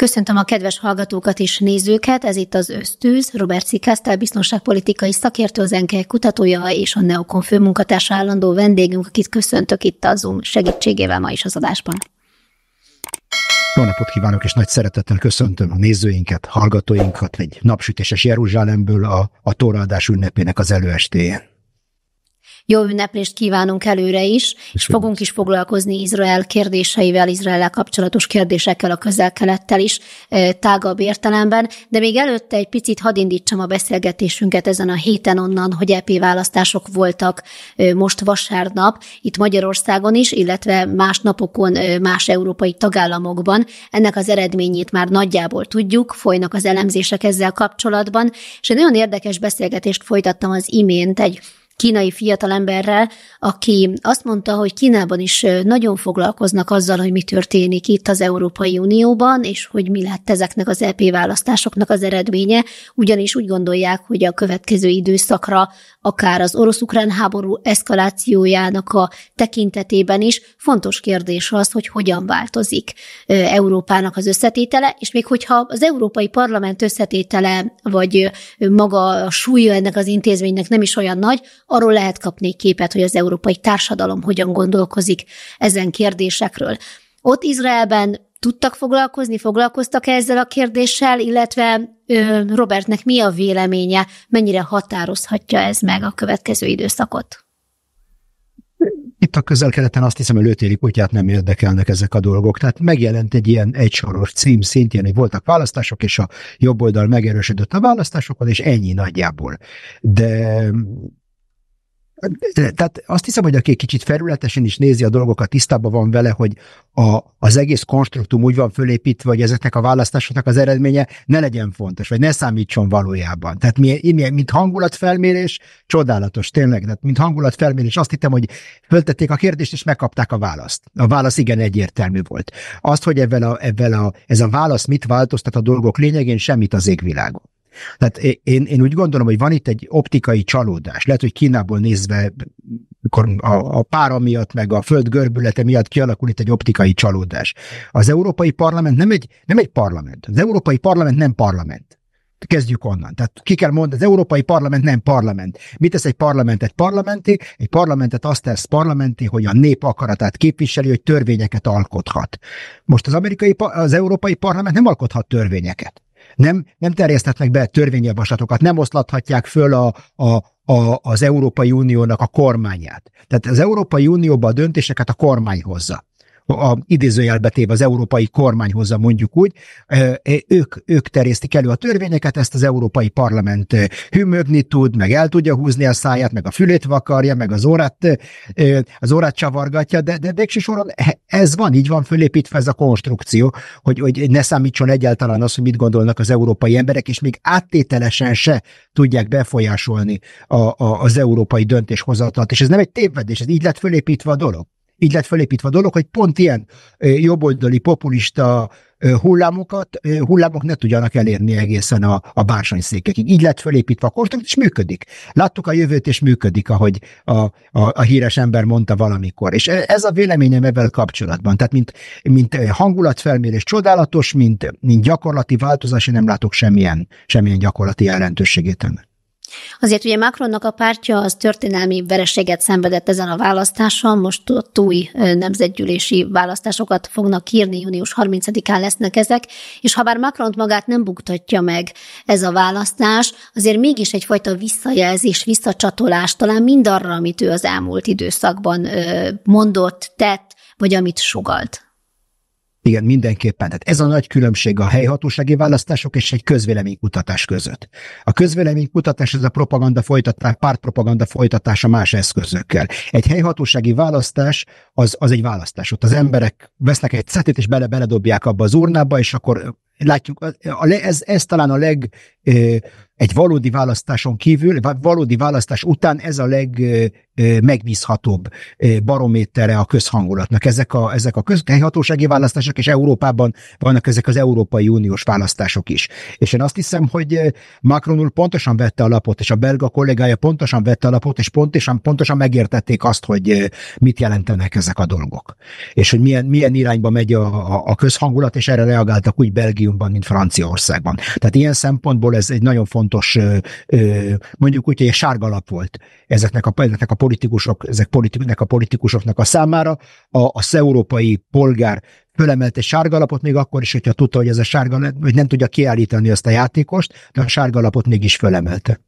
Köszöntöm a kedves hallgatókat és nézőket, ez itt az Ösztűz, Robert Szikásztál biztonságpolitikai szakértő, az NKE kutatója és a Neokon főmunkatársa állandó vendégünk, akit köszöntök itt a Zoom segítségével ma is az adásban. Jó napot kívánok, és nagy szeretettel köszöntöm a nézőinket, hallgatóinkat egy napsütéses Jeruzsálemből a, a Tóraadás ünnepének az előestéjén. Jó ünneplést kívánunk előre is, és fogunk is foglalkozni Izrael kérdéseivel, Izrael kapcsolatos kérdésekkel, a közel-kelettel is tágabb értelemben, de még előtte egy picit hadd indítsam a beszélgetésünket ezen a héten onnan, hogy EP választások voltak most vasárnap, itt Magyarországon is, illetve más napokon más európai tagállamokban. Ennek az eredményét már nagyjából tudjuk, folynak az elemzések ezzel kapcsolatban, és egy nagyon érdekes beszélgetést folytattam az imént egy kínai fiatalemberrel, aki azt mondta, hogy Kínában is nagyon foglalkoznak azzal, hogy mi történik itt az Európai Unióban, és hogy mi lett ezeknek az EP választásoknak az eredménye, ugyanis úgy gondolják, hogy a következő időszakra akár az orosz-ukrán háború eszkalációjának a tekintetében is fontos kérdés az, hogy hogyan változik Európának az összetétele, és még hogyha az Európai Parlament összetétele, vagy maga a súlya ennek az intézménynek nem is olyan nagy, Arról lehet kapni egy képet, hogy az európai társadalom hogyan gondolkozik ezen kérdésekről. Ott Izraelben tudtak foglalkozni, foglalkoztak -e ezzel a kérdéssel, illetve Robertnek mi a véleménye, mennyire határozhatja ez meg a következő időszakot? Itt a közel-keleten azt hiszem, hogy lőtéri kutyát nem érdekelnek ezek a dolgok. Tehát megjelent egy ilyen egysoros cím szintén, hogy voltak választások, és a jobb oldal megerősödött a választásokon, és ennyi nagyjából. De tehát azt hiszem, hogy aki kicsit felületesen is nézi a dolgokat, tisztában van vele, hogy a, az egész konstruktum úgy van fölépítve, hogy ezeknek a választásoknak az eredménye ne legyen fontos, vagy ne számítson valójában. Tehát mi, mi mint hangulatfelmérés, csodálatos, tényleg, tehát mint hangulatfelmérés azt hittem, hogy föltették a kérdést, és megkapták a választ. A válasz igen egyértelmű volt. Azt, hogy ebben a, ebben a, ez a válasz mit változtat a dolgok lényegén, semmit az égvilágon. Tehát én, én úgy gondolom, hogy van itt egy optikai csalódás. Lehet, hogy Kínából nézve a, a pára miatt, meg a föld görbülete miatt kialakul itt egy optikai csalódás. Az Európai Parlament nem egy, nem egy parlament. Az Európai Parlament nem parlament. Kezdjük onnan. Tehát ki kell mondani, az Európai Parlament nem parlament. Mit tesz egy parlamentet parlamenti? Egy parlamentet azt tesz parlamenti, hogy a nép akaratát képviseli, hogy törvényeket alkothat. Most az, amerikai, az Európai Parlament nem alkothat törvényeket nem, nem terjeszthetnek be törvényjavaslatokat, nem oszlathatják föl a, a, a, az Európai Uniónak a kormányát. Tehát az Európai Unióban a döntéseket a kormány hozza a idézőjelbetéve az európai kormány hozza mondjuk úgy, ők, ők terjesztik elő a törvényeket, ezt az Európai Parlament hümögni tud, meg el tudja húzni a száját, meg a fülét vakarja, meg az órát, az órát csavargatja, de, de végső soron e, ez van, így van fölépítve ez a konstrukció, hogy, hogy ne számítson egyáltalán az, hogy mit gondolnak az európai emberek, és még áttételesen se tudják befolyásolni a, a, az európai döntéshozatalt. És ez nem egy tévedés, ez így lett fölépítve a dolog így lett felépítve a dolog, hogy pont ilyen jobboldali populista hullámokat, hullámok ne tudjanak elérni egészen a, a bársonyszékekig. Így lett felépítve a kortok, és működik. Láttuk a jövőt, és működik, ahogy a, a, a híres ember mondta valamikor. És ez a véleményem ebben kapcsolatban. Tehát mint, mint hangulatfelmérés csodálatos, mint, mint gyakorlati változás, én nem látok semmilyen, semmilyen gyakorlati jelentőségét ennek. Azért ugye Macronnak a pártja az történelmi vereséget szenvedett ezen a választáson, most ott új nemzetgyűlési választásokat fognak írni, június 30-án lesznek ezek, és ha bár Macront magát nem buktatja meg ez a választás, azért mégis egyfajta visszajelzés, visszacsatolás talán mindarra, amit ő az elmúlt időszakban mondott, tett, vagy amit sugalt. Igen, mindenképpen. Tehát ez a nagy különbség a helyhatósági választások és egy közvéleménykutatás között. A közvéleménykutatás ez a propaganda folytatás, pártpropaganda folytatása más eszközökkel. Egy helyhatósági választás az, az egy választás. Ott az emberek vesznek egy cetit és bele-beledobják abba az urnába, és akkor látjuk, ez, ez talán a leg egy valódi választáson kívül, valódi választás után ez a legmegbízhatóbb barométere a közhangulatnak. Ezek a, ezek a közhelyhatósági választások, és Európában vannak ezek az Európai Uniós választások is. És én azt hiszem, hogy Macron úr pontosan vette a lapot, és a belga kollégája pontosan vette a lapot, és pontosan, pontosan megértették azt, hogy mit jelentenek ezek a dolgok. És hogy milyen, milyen irányba megy a, a, a közhangulat, és erre reagáltak úgy Belgiumban, mint Franciaországban. Tehát ilyen szempontból szempontból ez egy nagyon fontos, mondjuk úgy, hogy egy sárga lap volt ezeknek a, ezeknek a politikusok, ezek politiknek a politikusoknak a számára. A, az európai polgár fölemelt egy sárgalapot, még akkor is, hogyha tudta, hogy ez a sárga, hogy nem tudja kiállítani azt a játékost, de a sárgalapot mégis fölemelte.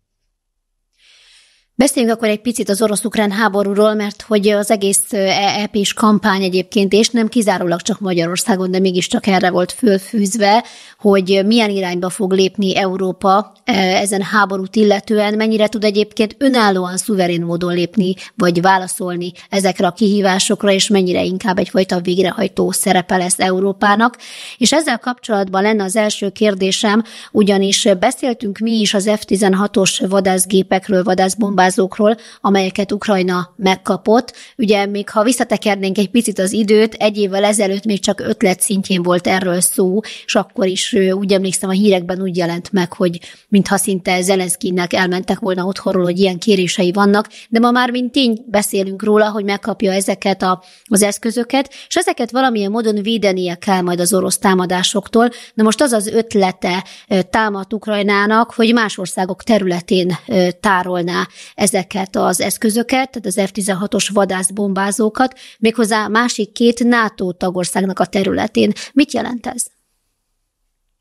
Beszéljünk akkor egy picit az orosz-ukrán háborúról, mert hogy az egész ep e is kampány egyébként, és nem kizárólag csak Magyarországon, de mégiscsak erre volt fölfűzve, hogy milyen irányba fog lépni Európa ezen háborút illetően, mennyire tud egyébként önállóan, szuverén módon lépni, vagy válaszolni ezekre a kihívásokra, és mennyire inkább egyfajta végrehajtó szerepe lesz Európának. És ezzel kapcsolatban lenne az első kérdésem, ugyanis beszéltünk mi is az F-16-os vadászgépekről, vadászbombákról, bombázókról, amelyeket Ukrajna megkapott. Ugye még ha visszatekernénk egy picit az időt, egy évvel ezelőtt még csak ötlet szintjén volt erről szó, és akkor is úgy emlékszem a hírekben úgy jelent meg, hogy mintha szinte Zelenszkinek elmentek volna otthonról, hogy ilyen kérései vannak, de ma már mint tény beszélünk róla, hogy megkapja ezeket a, az eszközöket, és ezeket valamilyen módon védenie kell majd az orosz támadásoktól. Na most az az ötlete támadt Ukrajnának, hogy más országok területén tárolná ezeket az eszközöket, tehát az F-16-os vadászbombázókat, méghozzá másik két NATO tagországnak a területén. Mit jelent ez?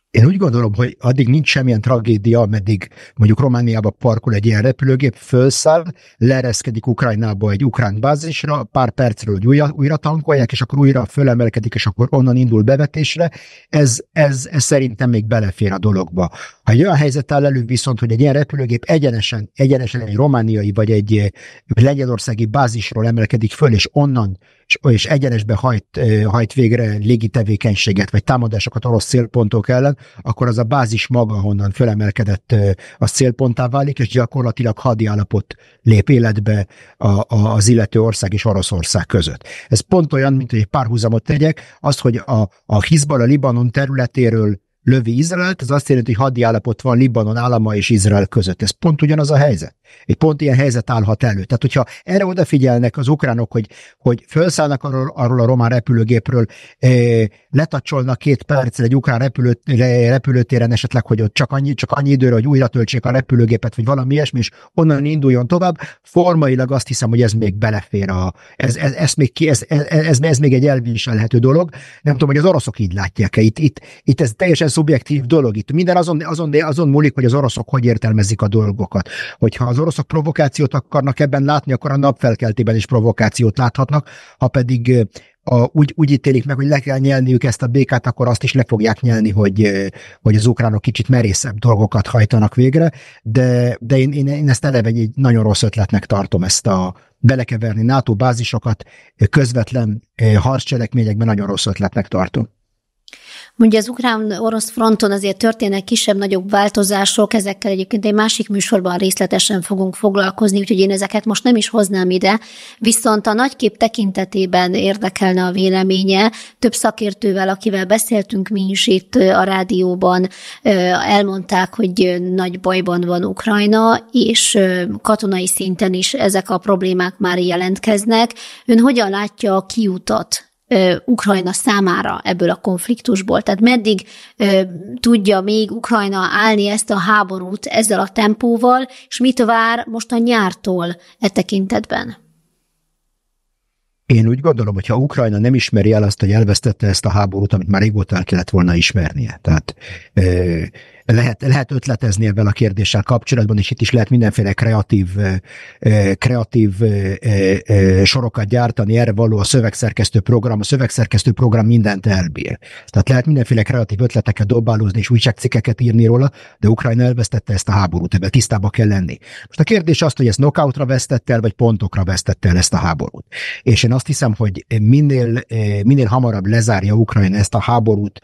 Én úgy gondolom, hogy addig nincs semmilyen tragédia, ameddig mondjuk Romániába parkol egy ilyen repülőgép, fölszáll, leereszkedik Ukrajnába egy ukrán bázisra, pár percről újra, újra tankolják, és akkor újra fölemelkedik, és akkor onnan indul bevetésre. Ez, ez, ez szerintem még belefér a dologba. Ha egy olyan helyzet áll elő viszont, hogy egy ilyen repülőgép egyenesen, egyenesen egy romániai vagy egy eh, lengyelországi bázisról emelkedik föl, és onnan és, és egyenesbe hajt, eh, hajt végre légitevékenységet, vagy támadásokat orosz célpontok ellen, akkor az a bázis maga, honnan fölemelkedett eh, a célponttá válik, és gyakorlatilag állapot lép életbe a, a, az illető ország és Oroszország között. Ez pont olyan, mint hogy egy párhuzamot tegyek, az, hogy a, a Hizbal a Libanon területéről lövi Izraelt, az azt jelenti, hogy hadi állapot van Libanon állama és Izrael között. Ez pont ugyanaz a helyzet. Egy pont ilyen helyzet állhat elő. Tehát, hogyha erre odafigyelnek az ukránok, hogy, hogy felszállnak arról, arról a román repülőgépről, eh, letacsolnak két percre egy ukrán repülő, eh, repülőtéren esetleg, hogy ott csak annyi, csak annyi időre, hogy újra töltsék a repülőgépet, vagy valami ilyesmi, és onnan induljon tovább. Formailag azt hiszem, hogy ez még belefér a, ez, ez, ez, még, ki, ez, ez, ez, ez még egy elviselhető dolog. Nem tudom, hogy az oroszok így látják-e. Itt, itt, itt ez teljes szubjektív dolog itt. Minden azon, azon, azon múlik, hogy az oroszok hogy értelmezik a dolgokat. Hogyha az oroszok provokációt akarnak ebben látni, akkor a napfelkeltében is provokációt láthatnak, ha pedig a, úgy, úgy ítélik meg, hogy le kell nyelniük ezt a békát, akkor azt is le fogják nyelni, hogy, hogy az ukránok kicsit merészebb dolgokat hajtanak végre, de, de én, én, én ezt eleve egy nagyon rossz ötletnek tartom ezt a belekeverni NATO bázisokat közvetlen harccselekményekben nagyon rossz ötletnek tartom. Ugye az ukrán-orosz fronton azért történnek kisebb-nagyobb változások, ezekkel egyébként egy másik műsorban részletesen fogunk foglalkozni, úgyhogy én ezeket most nem is hoznám ide, viszont a nagykép tekintetében érdekelne a véleménye. Több szakértővel, akivel beszéltünk mi is itt a rádióban, elmondták, hogy nagy bajban van Ukrajna, és katonai szinten is ezek a problémák már jelentkeznek. Ön hogyan látja a kiutat Ukrajna számára ebből a konfliktusból. Tehát meddig tudja még Ukrajna állni ezt a háborút ezzel a tempóval, és mit vár most a nyártól e tekintetben? Én úgy gondolom, hogy ha Ukrajna nem ismeri el azt, hogy elvesztette ezt a háborút, amit már régóta el kellett volna ismernie. Tehát lehet, lehet ötletezni ebben a kérdéssel kapcsolatban, és itt is lehet mindenféle kreatív, kreatív sorokat gyártani, erre való a szövegszerkesztő program, a szövegszerkesztő program mindent elbír. Tehát lehet mindenféle kreatív ötleteket dobálózni és újságcikkeket írni róla, de Ukrajna elvesztette ezt a háborút, ebben tisztába kell lenni. Most a kérdés az, hogy ezt knockoutra vesztette el, vagy pontokra vesztette el ezt a háborút. És én azt hiszem, hogy minél, minél hamarabb lezárja Ukrajna ezt a háborút,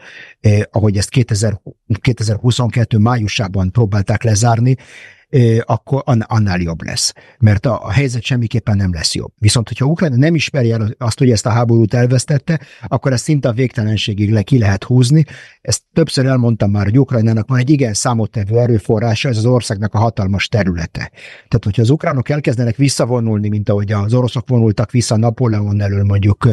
ahogy ezt 2022 2022. májusában próbálták lezárni, akkor annál jobb lesz. Mert a, a helyzet semmiképpen nem lesz jobb. Viszont, hogyha Ukrajna nem ismeri el azt, hogy ezt a háborút elvesztette, akkor ezt szinte a végtelenségig le ki lehet húzni. Ezt többször elmondtam már, hogy Ukrajnának van egy igen számottevő erőforrása, ez az országnak a hatalmas területe. Tehát, hogyha az ukránok elkezdenek visszavonulni, mint ahogy az oroszok vonultak vissza Napóleon elől mondjuk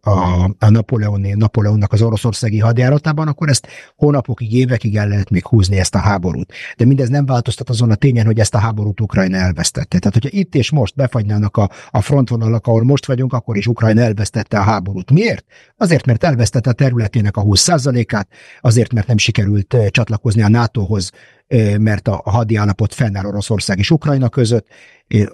a, a Napóleon, Napóleonnak az oroszországi hadjáratában, akkor ezt hónapokig, évekig el lehet még húzni ezt a háborút. De mindez nem változtat az azon a tényen, hogy ezt a háborút Ukrajna elvesztette. Tehát, hogyha itt és most befagynának a, a frontvonalak, ahol most vagyunk, akkor is Ukrajna elvesztette a háborút. Miért? Azért, mert elvesztette a területének a 20%-át, azért, mert nem sikerült csatlakozni a NATO-hoz, mert a hadi állapot fennáll Oroszország és Ukrajna között,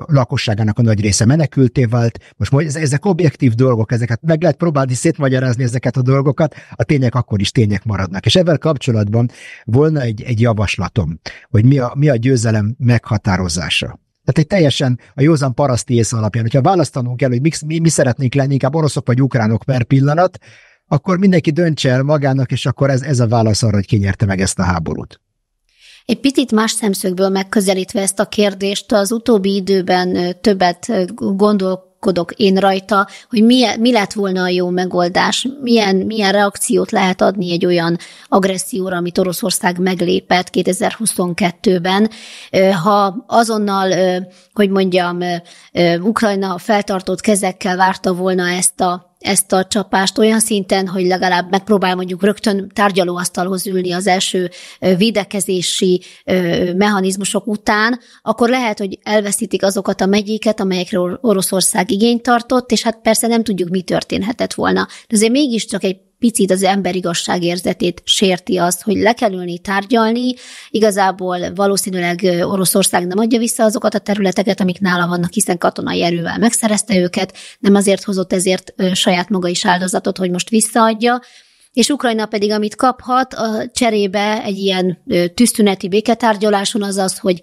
lakosságának a nagy része menekülté vált. Most ezek objektív dolgok, ezeket meg lehet próbálni szétmagyarázni ezeket a dolgokat, a tények akkor is tények maradnak. És ezzel kapcsolatban volna egy, egy javaslatom, hogy mi a, mi a győzelem meghatározása. Tehát egy teljesen a józan paraszti ész alapján, hogyha választanunk kell, hogy mi, mi, mi szeretnénk lenni, inkább oroszok vagy ukránok per pillanat, akkor mindenki döntse el magának, és akkor ez, ez a válasz arra, hogy kinyerte meg ezt a háborút. Egy picit más szemszögből megközelítve ezt a kérdést, az utóbbi időben többet gondol én rajta, hogy mi, mi lett volna a jó megoldás, milyen, milyen reakciót lehet adni egy olyan agresszióra, amit Oroszország meglépett 2022-ben. Ha azonnal, hogy mondjam, Ukrajna feltartott kezekkel várta volna ezt a ezt a csapást olyan szinten, hogy legalább megpróbál mondjuk rögtön tárgyalóasztalhoz ülni az első védekezési mechanizmusok után, akkor lehet, hogy elveszítik azokat a megyéket, amelyekről Oroszország igényt tartott, és hát persze nem tudjuk, mi történhetett volna. De azért mégiscsak egy picit az ember igazságérzetét sérti azt, hogy le kell ülni, tárgyalni. Igazából valószínűleg Oroszország nem adja vissza azokat a területeket, amik nála vannak, hiszen katonai erővel megszerezte őket, nem azért hozott ezért saját maga is áldozatot, hogy most visszaadja és Ukrajna pedig, amit kaphat a cserébe egy ilyen tűztüneti béketárgyaláson, az az, hogy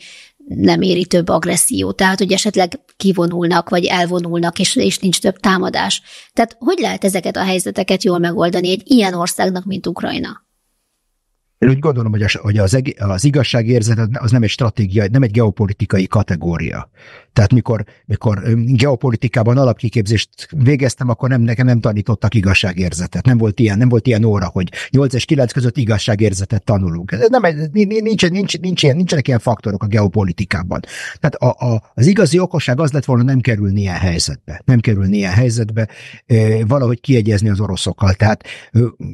nem éri több agresszió, tehát hogy esetleg kivonulnak, vagy elvonulnak, és, és nincs több támadás. Tehát hogy lehet ezeket a helyzeteket jól megoldani egy ilyen országnak, mint Ukrajna? Én úgy gondolom, hogy az, hogy az, az igazságérzet az nem egy stratégia, nem egy geopolitikai kategória. Tehát mikor, mikor geopolitikában alapkiképzést végeztem, akkor nem, nekem nem tanítottak igazságérzetet. Nem volt ilyen, nem volt ilyen óra, hogy 8 és 9 között igazságérzetet tanulunk. Nem, nincs, nincs, nincs ilyen, nincsenek ilyen faktorok a geopolitikában. Tehát a, a, az igazi okosság az lett volna nem kerülni ilyen helyzetbe. Nem kerülni ilyen helyzetbe, valahogy kiegyezni az oroszokkal. Tehát,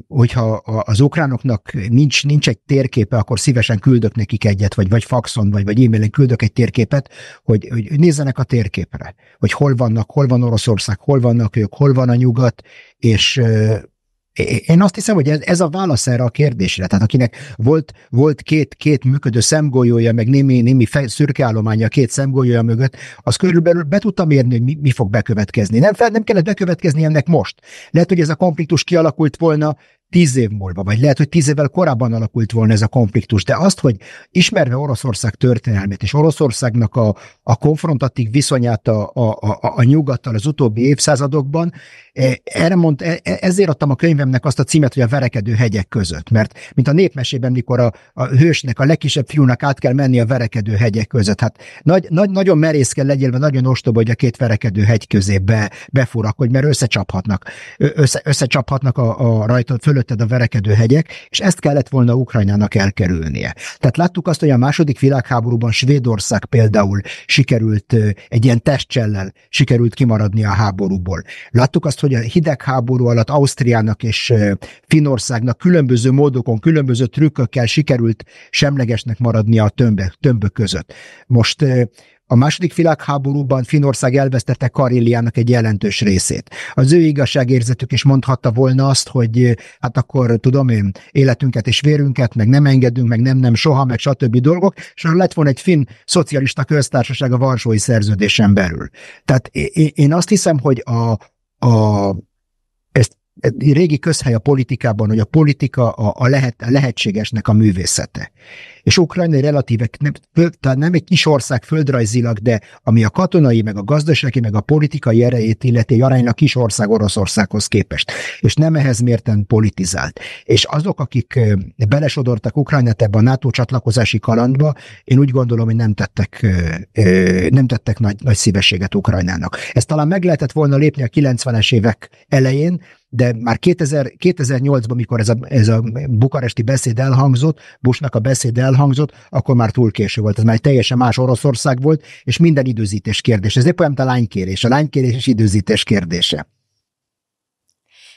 hogyha az ukránoknak nincs, nincs egy térképe, akkor szívesen küldök nekik egyet, vagy, vagy faxon, vagy, vagy e-mailen küldök egy térképet, hogy, hogy nézd nézzenek a térképre, hogy hol vannak, hol van Oroszország, hol vannak ők, hol van a nyugat, és én azt hiszem, hogy ez, a válasz erre a kérdésre. Tehát akinek volt, volt két, két működő szemgolyója, meg némi, némi fej, szürke állománya két szemgolyója mögött, az körülbelül be tudta mérni, hogy mi, mi fog bekövetkezni. Nem, fel, nem kellett bekövetkezni ennek most. Lehet, hogy ez a konfliktus kialakult volna tíz év múlva, vagy lehet, hogy tíz évvel korábban alakult volna ez a konfliktus, de azt, hogy ismerve Oroszország történelmét, és Oroszországnak a, a konfrontatív viszonyát a, a, a, a nyugattal az utóbbi évszázadokban, e, erre mond, e, e, ezért adtam a könyvemnek azt a címet, hogy a verekedő hegyek között, mert mint a népmesében, mikor a, a hősnek, a legkisebb fiúnak át kell menni a verekedő hegyek között, hát nagy, nagy, nagyon merész kell legyél, mert nagyon ostoba, hogy a két verekedő hegy közé be, befurak, hogy mert összecsaphatnak, össze, összecsaphatnak a, a rajta fölött körülötted a verekedő hegyek, és ezt kellett volna Ukrajnának elkerülnie. Tehát láttuk azt, hogy a második világháborúban Svédország például sikerült egy ilyen testcsellel sikerült kimaradni a háborúból. Láttuk azt, hogy a hidegháború alatt Ausztriának és Finországnak különböző módokon, különböző trükkökkel sikerült semlegesnek maradnia a tömbök, tömbök között. Most a második világháborúban Finország elvesztette Karéliának egy jelentős részét. Az ő igazságérzetük is mondhatta volna azt, hogy eh, hát akkor tudom én, életünket és vérünket, meg nem engedünk, meg nem, nem, soha, meg stb. dolgok, és lett volna egy finn szocialista köztársaság a Varsói szerződésen belül. Tehát én azt hiszem, hogy a, a régi közhely a politikában, hogy a politika a, a, lehet, a lehetségesnek a művészete. És Ukrajna relatívek, nem, tehát nem egy kis ország földrajzilag, de ami a katonai, meg a gazdasági, meg a politikai erejét illeti aránylag kis ország Oroszországhoz képest. És nem ehhez mérten politizált. És azok, akik belesodortak Ukrajnát ebbe a NATO csatlakozási kalandba, én úgy gondolom, hogy nem tettek, nem tettek nagy, nagy szívességet Ukrajnának. Ezt talán meg lehetett volna lépni a 90-es évek elején, de már 2000, 2008-ban, mikor ez a, ez a bukaresti beszéd elhangzott, Bushnak a beszéd elhangzott, akkor már túl késő volt. Ez már egy teljesen más Oroszország volt, és minden időzítés kérdés. Ez épp olyan, mint a lánykérés. A lánykérés és időzítés kérdése.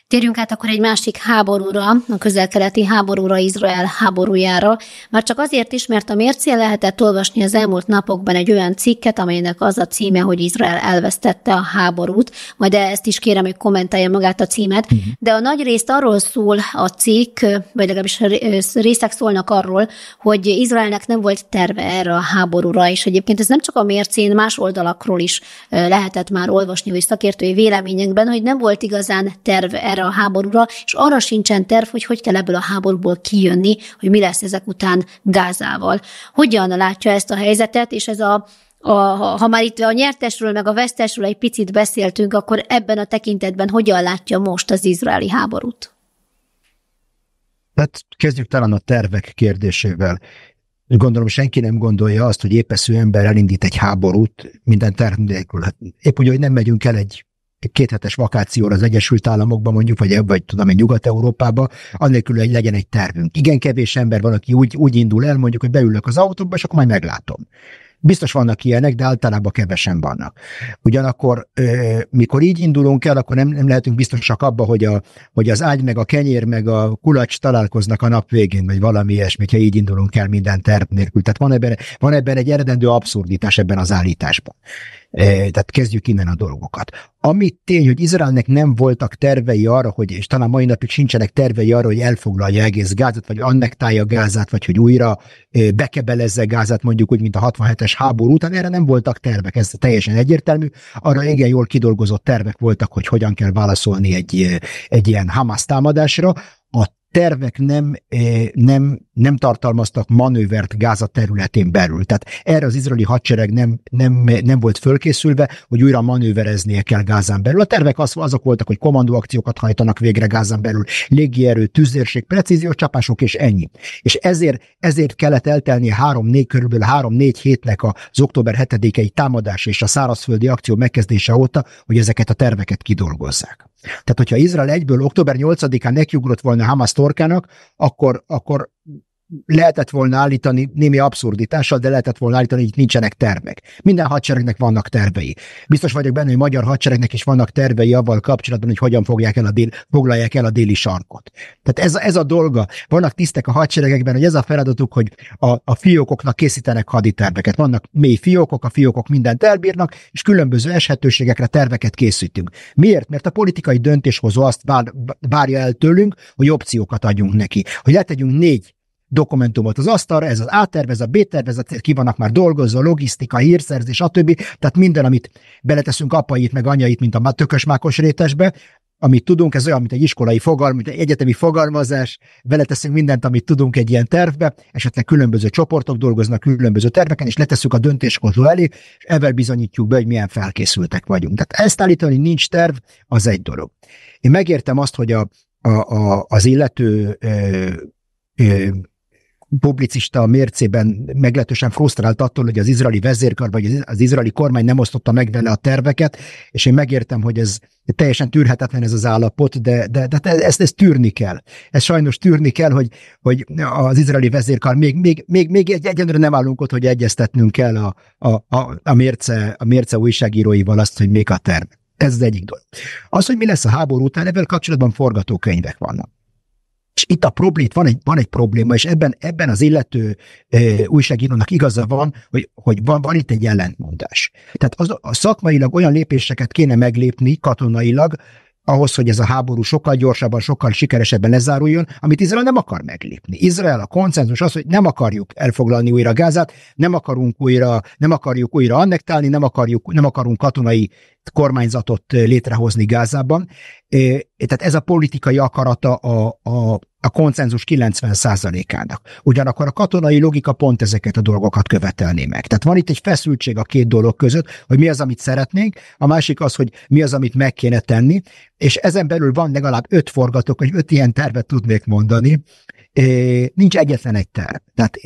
Térjünk át akkor egy másik háborúra, a közel-keleti háborúra, Izrael háborújára, már csak azért is, mert a mércén lehetett olvasni az elmúlt napokban egy olyan cikket, amelynek az a címe, hogy Izrael elvesztette a háborút, majd ezt is kérem, hogy kommentálja magát a címet, uh-huh. de a nagy részt arról szól a cikk, vagy legalábbis részek szólnak arról, hogy Izraelnek nem volt terve erre a háborúra, és egyébként ez nem csak a mércén, más oldalakról is lehetett már olvasni, vagy szakértői véleményekben, hogy nem volt igazán terve erre a háborúra, és arra sincsen terv, hogy hogy kell ebből a háborúból kijönni, hogy mi lesz ezek után Gázával. Hogyan látja ezt a helyzetet, és ez a a, ha már itt a nyertesről, meg a vesztesről egy picit beszéltünk, akkor ebben a tekintetben hogyan látja most az izraeli háborút? Hát kezdjük talán a tervek kérdésével. Gondolom senki nem gondolja azt, hogy épeszű ember elindít egy háborút minden terv nélkül. Hát épp úgy, hogy nem megyünk el egy kéthetes vakációra az Egyesült Államokban mondjuk, vagy, vagy tudom én, Nyugat-Európába, annélkül, hogy legyen egy tervünk. Igen kevés ember van, aki úgy, úgy indul el, mondjuk, hogy beülök az autóba, és akkor majd meglátom. Biztos vannak ilyenek, de általában kevesen vannak. Ugyanakkor, mikor így indulunk el, akkor nem, nem lehetünk biztosak abba, hogy, a, hogy az ágy, meg a kenyér, meg a kulacs találkoznak a nap végén, vagy valami ilyesmi, ha így indulunk el minden terv nélkül. Tehát van ebben, van ebben egy eredendő abszurditás ebben az állításban. Tehát kezdjük innen a dolgokat. Amit tény, hogy Izraelnek nem voltak tervei arra, hogy, és talán mai napig sincsenek tervei arra, hogy elfoglalja egész gázat vagy annektálja Gázát, vagy hogy újra bekebelezze Gázát, mondjuk úgy, mint a 67-es háború után, erre nem voltak tervek, ez teljesen egyértelmű. Arra igen jól kidolgozott tervek voltak, hogy hogyan kell válaszolni egy, egy ilyen Hamas támadásra tervek nem, eh, nem, nem tartalmaztak manővert Gáza területén belül. Tehát erre az izraeli hadsereg nem, nem, nem volt fölkészülve, hogy újra manővereznie kell Gázán belül. A tervek az, azok voltak, hogy kommandóakciókat hajtanak végre Gázán belül, légierő, tűzérség, precíziós csapások és ennyi. És ezért, ezért kellett eltelni három-négy körülbelül három-négy hétnek az október 7 ei támadás és a szárazföldi akció megkezdése óta, hogy ezeket a terveket kidolgozzák. Tehát, hogyha Izrael egyből október 8-án nekiugrott volna Hamas torkának, akkor, akkor lehetett volna állítani némi abszurditással, de lehetett volna állítani, hogy itt nincsenek tervek. Minden hadseregnek vannak tervei. Biztos vagyok benne, hogy magyar hadseregnek is vannak tervei avval kapcsolatban, hogy hogyan fogják el a dél, foglalják el a déli sarkot. Tehát ez, a, ez a dolga. Vannak tisztek a hadseregekben, hogy ez a feladatuk, hogy a, a fiókoknak készítenek haditerveket. Vannak mély fiókok, a fiókok mindent elbírnak, és különböző eshetőségekre terveket készítünk. Miért? Mert a politikai döntéshozó azt vár, várja el tőlünk, hogy opciókat adjunk neki, hogy letegyünk négy dokumentumot az asztalra, ez az A-terv, ez a B-terv, ez a ki vannak már dolgozó, logisztika, hírszerzés, stb. Tehát minden, amit beleteszünk apait, meg anyait, mint a mákos rétesbe, amit tudunk, ez olyan, mint egy iskolai fogalm, mint egy egyetemi fogalmazás, beleteszünk mindent, amit tudunk egy ilyen tervbe, esetleg különböző csoportok dolgoznak különböző terveken, és letesszük a döntéskozó elé, és ezzel bizonyítjuk be, hogy milyen felkészültek vagyunk. Tehát ezt állítani, hogy nincs terv, az egy dolog. Én megértem azt, hogy a, a, a, az illető ö, ö, publicista mércében meglehetősen frusztrált attól, hogy az izraeli vezérkar vagy az izraeli kormány nem osztotta meg vele a terveket, és én megértem, hogy ez teljesen tűrhetetlen ez az állapot, de, de, de ezt, hát ezt tűrni kell. Ez sajnos tűrni kell, hogy, hogy az izraeli vezérkar még, még, még, még egyenlőre nem állunk ott, hogy egyeztetnünk kell a, a, a, a, mérce, a mérce újságíróival azt, hogy még a terv. Ez az egyik dolog. Az, hogy mi lesz a háború után, ebből kapcsolatban forgatókönyvek vannak. És itt a problét, van egy, van egy probléma, és ebben, ebben az illető e, újságírónak igaza van, hogy, hogy van, van itt egy ellentmondás. Tehát az, a szakmailag olyan lépéseket kéne meglépni katonailag, ahhoz, hogy ez a háború sokkal gyorsabban, sokkal sikeresebben lezáruljon, amit Izrael nem akar meglépni. Izrael a konszenzus az, hogy nem akarjuk elfoglalni újra Gázát, nem akarunk újra, nem akarjuk újra annektálni, nem, akarjuk, nem akarunk katonai kormányzatot létrehozni Gázában. Tehát ez a politikai akarata a, a, a konszenzus 90%-ának. Ugyanakkor a katonai logika pont ezeket a dolgokat követelné meg. Tehát van itt egy feszültség a két dolog között, hogy mi az, amit szeretnénk, a másik az, hogy mi az, amit meg kéne tenni, és ezen belül van legalább öt forgatók, hogy öt ilyen tervet tudnék mondani. nincs egyetlen egy terv. Tehát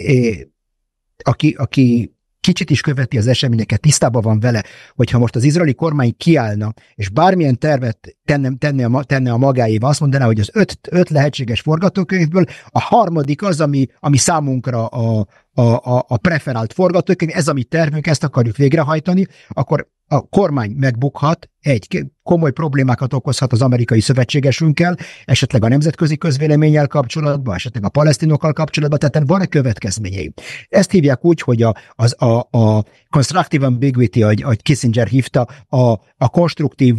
aki, aki kicsit is követi az eseményeket, tisztában van vele, hogyha most az izraeli kormány kiállna, és bármilyen tervet tenne, tenne, a, tenne a magáéba, azt mondaná, hogy az öt, öt lehetséges forgatókönyvből a harmadik az, ami, ami számunkra a, a, a, a preferált forgatókönyv, ez a mi tervünk, ezt akarjuk végrehajtani, akkor a kormány megbukhat, egy, komoly problémákat okozhat az amerikai szövetségesünkkel, esetleg a nemzetközi közvéleménnyel kapcsolatban, esetleg a palesztinokkal kapcsolatban, tehát vannak következményei. Ezt hívják úgy, hogy a, az, a, a constructive ambiguity, ahogy, ahogy Kissinger hívta, a, a konstruktív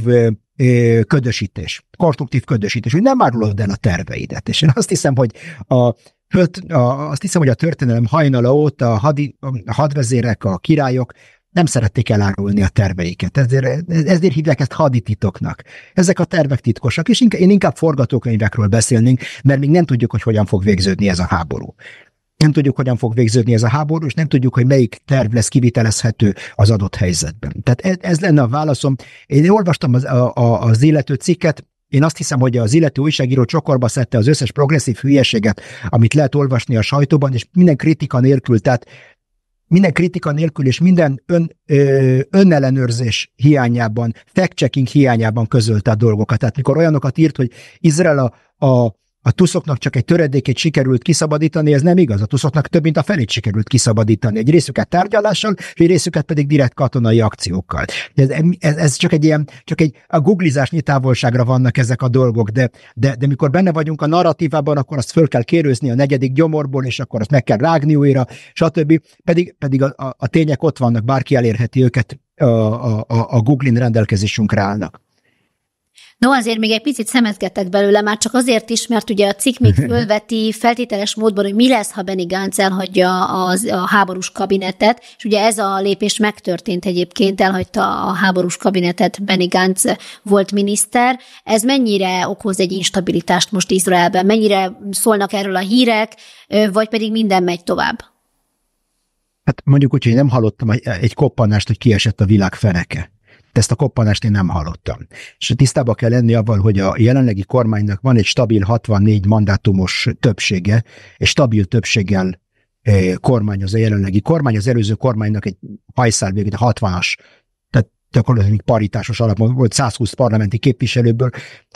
ködösítés, konstruktív ködösítés, hogy nem árulod el a terveidet. És én azt hiszem, hogy a, Fölt, a, azt hiszem, hogy a történelem hajnala óta a, hadi, a hadvezérek, a királyok nem szerették elárulni a terveiket, ezért, ezért hívják ezt hadititoknak. Ezek a tervek titkosak, és inkább, én inkább forgatókönyvekről beszélnénk, mert még nem tudjuk, hogy hogyan fog végződni ez a háború. Nem tudjuk, hogyan fog végződni ez a háború, és nem tudjuk, hogy melyik terv lesz kivitelezhető az adott helyzetben. Tehát ez, ez lenne a válaszom. Én olvastam az, a, a, az illető cikket, én azt hiszem, hogy az illető újságíró csokorba szedte az összes progresszív hülyeséget, amit lehet olvasni a sajtóban, és minden kritika nélkül, tehát minden kritika nélkül és minden ön, ö, önellenőrzés hiányában, fact-checking hiányában közölte a dolgokat. Tehát mikor olyanokat írt, hogy Izrael a, a a tuszoknak csak egy töredékét sikerült kiszabadítani, ez nem igaz. A tuszoknak több mint a felét sikerült kiszabadítani. Egy részüket tárgyalással, egy részüket pedig direkt katonai akciókkal. Ez, ez, ez csak egy ilyen, csak egy a googlizásnyi távolságra vannak ezek a dolgok, de, de, de mikor benne vagyunk a narratívában, akkor azt föl kell kérőzni a negyedik gyomorból, és akkor azt meg kell rágni újra, stb. Pedig, pedig a, a, a tények ott vannak, bárki elérheti őket, a, a, a Google-in rendelkezésünkre állnak. No, azért még egy picit szemezgetek belőle, már csak azért is, mert ugye a cikk még fölveti feltételes módban, hogy mi lesz, ha Benny Gantz elhagyja az, a háborús kabinetet, és ugye ez a lépés megtörtént egyébként, elhagyta a háborús kabinetet Benny Gantz volt miniszter. Ez mennyire okoz egy instabilitást most Izraelben? Mennyire szólnak erről a hírek, vagy pedig minden megy tovább? Hát mondjuk úgy, hogy nem hallottam egy koppanást, hogy kiesett a világ feneke. De ezt a koppanást én nem hallottam. És tisztába kell lenni avval, hogy a jelenlegi kormánynak van egy stabil 64 mandátumos többsége, és stabil többséggel eh, kormányoz a jelenlegi kormány, az előző kormánynak egy hajszál végét, 60-as, tehát gyakorlatilag paritásos alapon volt 120 parlamenti képviselőből,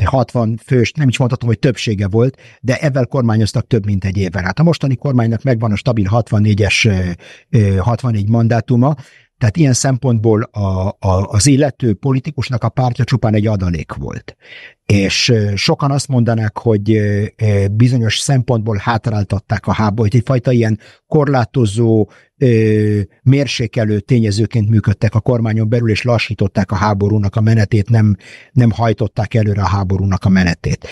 60 fős, nem is mondhatom, hogy többsége volt, de ezzel kormányoztak több mint egy évvel. Hát a mostani kormánynak megvan a stabil 64-es, 64 eh, eh, mandátuma, tehát ilyen szempontból a, a, az illető politikusnak a pártja csupán egy adalék volt. És sokan azt mondanák, hogy bizonyos szempontból hátráltatták a háborút, egyfajta ilyen korlátozó, mérsékelő tényezőként működtek a kormányon belül, és lassították a háborúnak a menetét, nem, nem hajtották előre a háborúnak a menetét.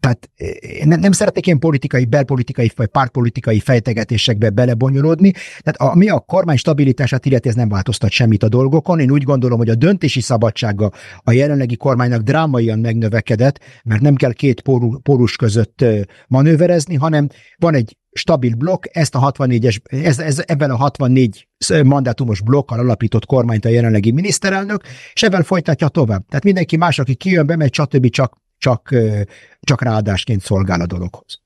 Tehát eh, eh, nem, nem szeretnék ilyen politikai, belpolitikai vagy pártpolitikai fejtegetésekbe belebonyolódni. Tehát ami a kormány stabilitását illeti, ez nem változtat semmit a dolgokon. Én úgy gondolom, hogy a döntési szabadsága a jelenlegi kormánynak drámaian megnövekedett, mert nem kell két pórus között eh, manőverezni, hanem van egy stabil blokk, ezt a 64-es, ez, ez, ebben a 64 mandátumos blokkal alapított kormányt a jelenlegi miniszterelnök, és ebben folytatja tovább. Tehát mindenki más, aki kijön, bemegy, stb. csak csak, csak ráadásként szolgál a dologhoz.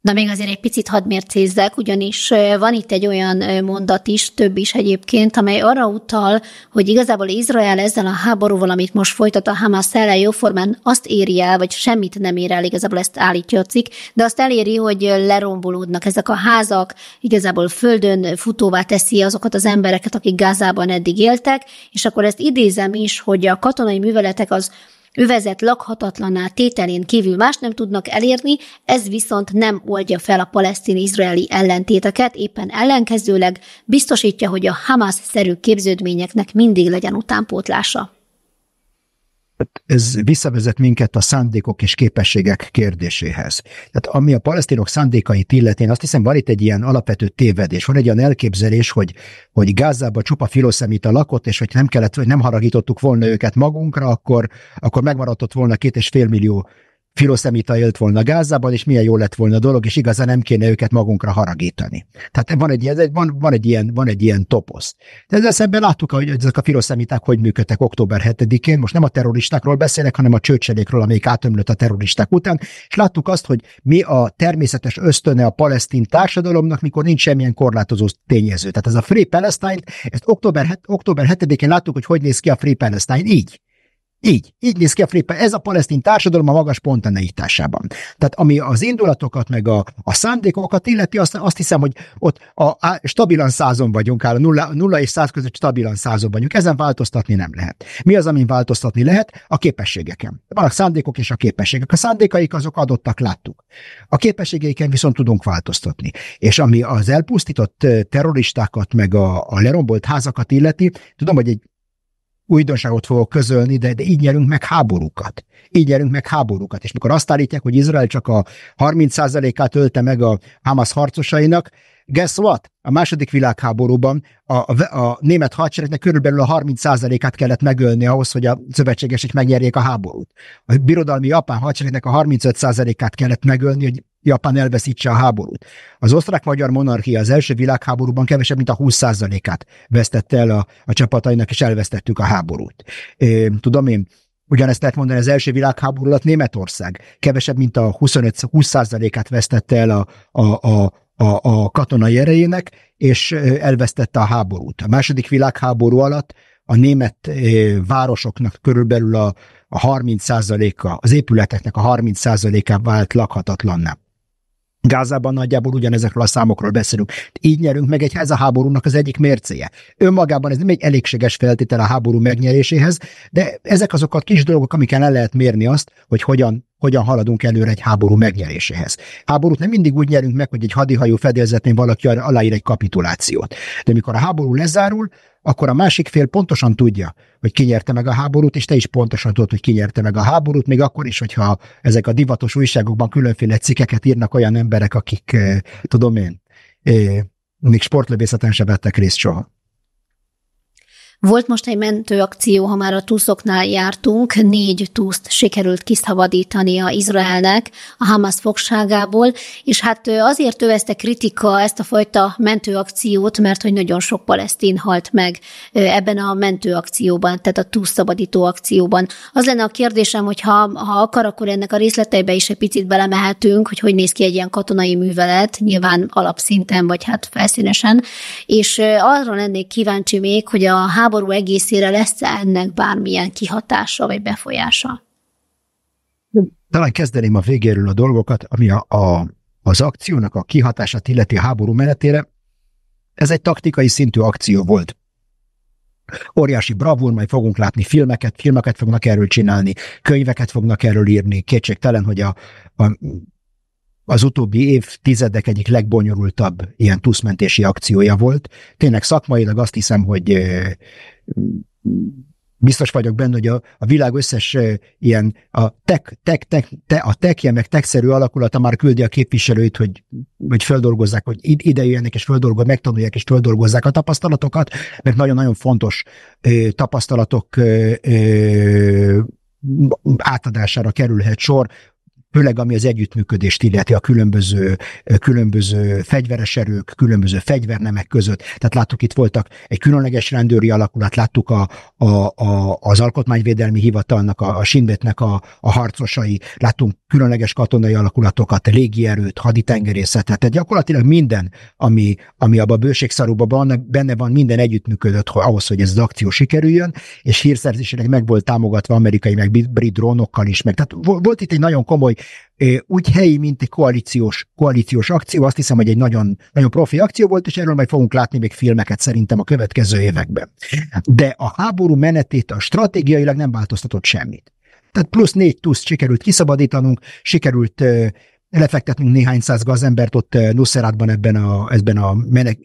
Na még azért egy picit hadmércézzek, ugyanis van itt egy olyan mondat is, több is egyébként, amely arra utal, hogy igazából Izrael ezzel a háborúval, amit most folytat a Hamas ellen jóformán azt éri el, vagy semmit nem ér el, igazából ezt állítja a cikk, de azt eléri, hogy lerombolódnak ezek a házak, igazából földön futóvá teszi azokat az embereket, akik Gázában eddig éltek, és akkor ezt idézem is, hogy a katonai műveletek az övezet lakhatatlaná tételén kívül más nem tudnak elérni, ez viszont nem oldja fel a palesztin-izraeli ellentéteket, éppen ellenkezőleg biztosítja, hogy a Hamas-szerű képződményeknek mindig legyen utánpótlása. Hát ez visszavezet minket a szándékok és képességek kérdéséhez. Tehát ami a palesztinok szándékait illeti, én azt hiszem van itt egy ilyen alapvető tévedés, van egy olyan elképzelés, hogy, hogy Gázában csupa filoszemita lakott, és hogy nem kellett, hogy nem haragítottuk volna őket magunkra, akkor, akkor megmaradott volna két és fél millió filoszemita élt volna Gázában, és milyen jó lett volna a dolog, és igazán nem kéne őket magunkra haragítani. Tehát van egy, ez egy, van, van egy ilyen, van egy ilyen toposz. De ezzel szemben láttuk, hogy ezek a filoszemiták hogy működtek október 7-én, most nem a terroristákról beszélek, hanem a csőcselékről, amelyik átömlött a terroristák után, és láttuk azt, hogy mi a természetes ösztöne a palesztin társadalomnak, mikor nincs semmilyen korlátozó tényező. Tehát ez a Free Palestine, ezt október, október 7-én láttuk, hogy hogy néz ki a Free Palestine így. Így, így néz ki a flippe. Ez a palesztin társadalom a magas neításában. Tehát ami az indulatokat, meg a, a szándékokat illeti, azt, azt hiszem, hogy ott a, a stabilan százon vagyunk, áll a nulla, nulla és száz között stabilan százon vagyunk. Ezen változtatni nem lehet. Mi az, amin változtatni lehet? A képességeken. a szándékok és a képességek. A szándékaik azok adottak, láttuk. A képességeiken viszont tudunk változtatni. És ami az elpusztított terroristákat, meg a, a lerombolt házakat illeti, tudom, hogy egy újdonságot fogok közölni, de, de így nyerünk meg háborúkat. Így nyerünk meg háborúkat. És mikor azt állítják, hogy Izrael csak a 30%-át ölte meg a Hamas harcosainak, guess what? A második világháborúban a, a, a német hadseregnek körülbelül a 30%-át kellett megölni ahhoz, hogy a szövetségesek megnyerjék a háborút. A birodalmi japán hadseregnek a 35%-át kellett megölni, hogy Japán elveszítse a háborút. Az osztrák-magyar monarchia az első világháborúban kevesebb, mint a 20%-át vesztette el a, a csapatainak, és elvesztettük a háborút. É, tudom én, Ugyanezt lehet mondani az első világháború alatt Németország. Kevesebb, mint a 25-20%-át vesztette el a, a, a, a, a katonai erejének, és elvesztette a háborút. A második világháború alatt a német városoknak körülbelül a, a 30%-a, az épületeknek a 30%-a vált lakhatatlanná. Gázában nagyjából ugyanezekről a számokról beszélünk. Így nyerünk meg egy, ez a háborúnak az egyik mércéje. Önmagában ez nem egy elégséges feltétel a háború megnyeréséhez, de ezek azok a kis dolgok, amiken el lehet mérni azt, hogy hogyan hogyan haladunk előre egy háború megnyeréséhez. Háborút nem mindig úgy nyerünk meg, hogy egy hadihajó fedélzetén valaki aláír egy kapitulációt. De mikor a háború lezárul, akkor a másik fél pontosan tudja, hogy ki nyerte meg a háborút, és te is pontosan tudod, hogy ki nyerte meg a háborút, még akkor is, hogyha ezek a divatos újságokban különféle cikkeket írnak olyan emberek, akik, eh, tudom én, eh, még sportlövészeten se vettek részt soha. Volt most egy mentőakció, ha már a túszoknál jártunk, négy túszt sikerült kiszabadítani a Izraelnek a Hamas fogságából, és hát azért övezte kritika ezt a fajta mentőakciót, mert hogy nagyon sok palesztin halt meg ebben a mentőakcióban, tehát a túsz akcióban. Az lenne a kérdésem, hogy ha, ha akar, akkor ennek a részleteibe is egy picit belemehetünk, hogy hogy néz ki egy ilyen katonai művelet, nyilván alapszinten, vagy hát felszínesen, és arra lennék kíváncsi még, hogy a háború egészére lesz-e ennek bármilyen kihatása vagy befolyása? Talán kezdeném a végéről a dolgokat, ami a, a, az akciónak a kihatását illeti a háború menetére. Ez egy taktikai szintű akció volt. Óriási bravúr, majd fogunk látni filmeket, filmeket fognak erről csinálni, könyveket fognak erről írni, kétségtelen, hogy a, a az utóbbi évtizedek egyik legbonyolultabb ilyen túszmentési akciója volt. Tényleg szakmailag azt hiszem, hogy biztos vagyok benne, hogy a, a világ összes ilyen a tek, tek, tek, te, a tekje, meg tekszerű alakulata már küldi a képviselőit, hogy, hogy földolgozzák, hogy ide jöjjenek és földolgozzák, megtanulják és földolgozzák a tapasztalatokat, mert nagyon-nagyon fontos ö, tapasztalatok ö, ö, átadására kerülhet sor főleg ami az együttműködést illeti a különböző, különböző fegyveres erők, különböző fegyvernemek között. Tehát láttuk, itt voltak egy különleges rendőri alakulat, láttuk a, a, a, az Alkotmányvédelmi Hivatalnak, a, a Sinbetnek a, a harcosai, láttunk különleges katonai alakulatokat, légierőt, haditengerészetet, tehát gyakorlatilag minden, ami, ami abban a bőségszarúban benne van, minden együttműködött ahhoz, hogy ez az akció sikerüljön, és hírszerzésének meg volt támogatva amerikai, meg brit drónokkal is, meg tehát volt itt egy nagyon komoly úgy helyi, mint egy koalíciós, koalíciós akció, azt hiszem, hogy egy nagyon, nagyon profi akció volt, és erről majd fogunk látni még filmeket szerintem a következő években. De a háború menetét a stratégiailag nem változtatott semmit. Tehát plusz négy tuszt sikerült kiszabadítanunk, sikerült lefektetünk néhány száz gazembert ott eh, Nusserátban ebben a, ebben a menek,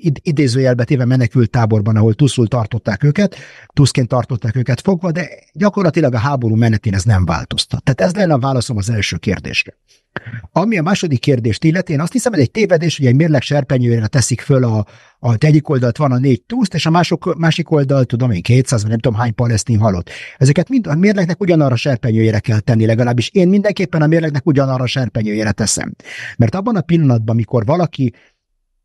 téve menekült táborban, ahol Tuszul tartották őket, Tuszként tartották őket fogva, de gyakorlatilag a háború menetén ez nem változtat. Tehát ez lenne a válaszom az első kérdésre. Ami a második kérdést illeti, én azt hiszem, hogy egy tévedés, hogy egy mérleg serpenyőjére teszik föl a, a egyik oldalt van a négy túszt, és a mások, másik oldal tudom én, 200 vagy nem tudom hány palesztin halott. Ezeket mind a mérlegnek ugyanarra serpenyőjére kell tenni, legalábbis én mindenképpen a mérlegnek ugyanarra serpenyőjére teszem. Mert abban a pillanatban, amikor valaki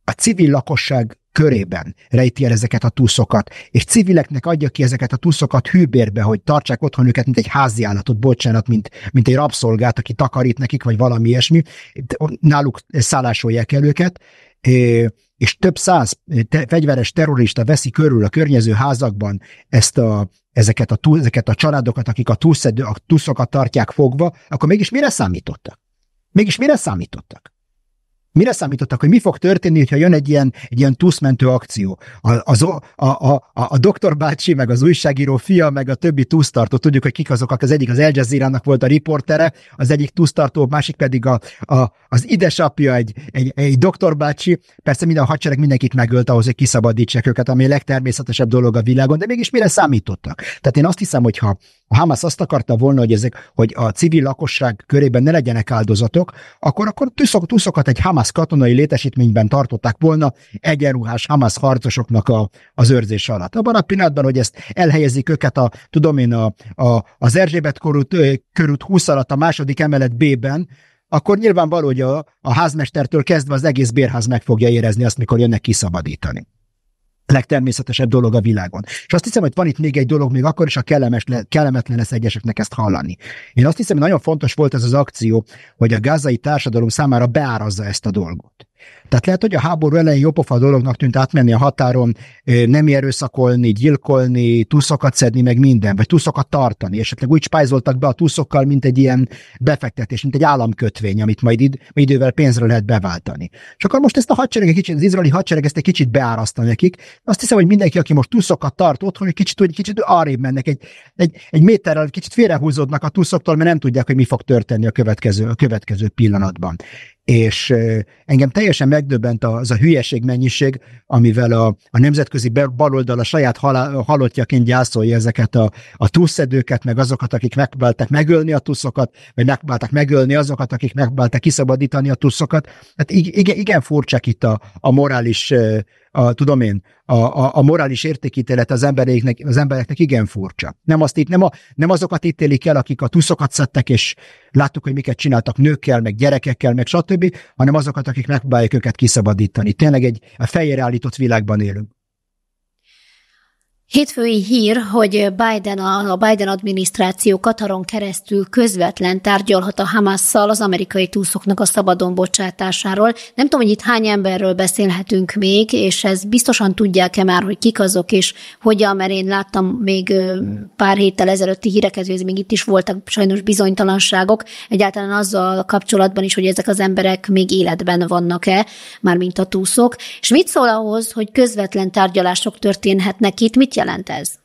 a civil lakosság körében rejti el ezeket a túszokat, és civileknek adja ki ezeket a túszokat hűbérbe, hogy tartsák otthon őket, mint egy állatot, bocsánat, mint, mint egy rabszolgát, aki takarít nekik, vagy valami ilyesmi. Náluk szállásolják el őket, és több száz te, fegyveres terrorista veszi körül a környező házakban ezt a, ezeket, a, túl, ezeket a családokat, akik a, túszedő, a túszokat tartják fogva, akkor mégis mire számítottak? Mégis mire számítottak? mire számítottak, hogy mi fog történni, ha jön egy ilyen, egy ilyen túszmentő akció? A, az, a, a, a, a doktor bácsi, meg az újságíró fia, meg a többi túsztartó, tudjuk, hogy kik azok, az egyik az El jazeera volt a riportere, az egyik túsztartó, másik pedig a, a, az idesapja, egy, egy, egy doktor bácsi. Persze minden a hadsereg mindenkit megölt ahhoz, hogy kiszabadítsák őket, ami a legtermészetesebb dolog a világon, de mégis mire számítottak? Tehát én azt hiszem, hogy ha a Hamas azt akarta volna, hogy ezek, hogy a civil lakosság körében ne legyenek áldozatok, akkor, akkor tűszok, tűszokat egy Hamas Hamász katonai létesítményben tartották volna egyenruhás Hamász harcosoknak a, az őrzés alatt. Abban a pillanatban, hogy ezt elhelyezik őket a, tudom én, a, a, az Erzsébet korút, körút 20 alatt a második emelet B-ben, akkor nyilvánvaló, hogy a, a házmestertől kezdve az egész bérház meg fogja érezni azt, mikor jönnek kiszabadítani legtermészetesebb dolog a világon. És azt hiszem, hogy van itt még egy dolog, még akkor is ha kellemes, kellemetlen lesz egyeseknek ezt hallani. Én azt hiszem, hogy nagyon fontos volt ez az akció, hogy a gázai társadalom számára beárazza ezt a dolgot. Tehát lehet, hogy a háború elején jobb a dolognak tűnt átmenni a határon, nem erőszakolni, gyilkolni, túszokat szedni, meg minden, vagy túszokat tartani. Esetleg úgy spájzoltak be a túszokkal, mint egy ilyen befektetés, mint egy államkötvény, amit majd id- idővel pénzre lehet beváltani. És akkor most ezt a hadsereg, kicsit, az izraeli hadsereg ezt egy kicsit beárasztani nekik. Azt hiszem, hogy mindenki, aki most túszokat tart otthon, egy kicsit, egy kicsit arrébb mennek, egy, egy, egy méterrel kicsit félrehúzódnak a túszoktól, mert nem tudják, hogy mi fog történni a következő, a következő pillanatban és engem teljesen megdöbbent az a hülyeség mennyiség, amivel a, a nemzetközi baloldal a saját halá, halottjaként gyászolja ezeket a, a túszedőket meg azokat, akik megpróbáltak megölni a tuszokat, vagy megpróbáltak megölni azokat, akik megpróbáltak kiszabadítani a tuszokat. Hát igen, igen furcsa itt a, a morális a, tudom én, a, a, a morális értékítélet az embereknek, az embereknek igen furcsa. Nem, azt itt, nem, a, nem azokat ítélik el, akik a tuszokat szedtek, és láttuk, hogy miket csináltak nőkkel, meg gyerekekkel, meg stb., hanem azokat, akik megpróbálják őket kiszabadítani. Tényleg egy a fejére állított világban élünk. Hétfői hír, hogy Biden, a, a Biden adminisztráció Kataron keresztül közvetlen tárgyalhat a Hamasszal az amerikai túszoknak a szabadon bocsátásáról. Nem tudom, hogy itt hány emberről beszélhetünk még, és ez biztosan tudják-e már, hogy kik azok, és hogyan, mert én láttam még pár héttel ezelőtti híreket, hogy még itt is voltak sajnos bizonytalanságok, egyáltalán azzal a kapcsolatban is, hogy ezek az emberek még életben vannak-e, mármint a túszok. És mit szól ahhoz, hogy közvetlen tárgyalások történhetnek itt? Mit jelent ez?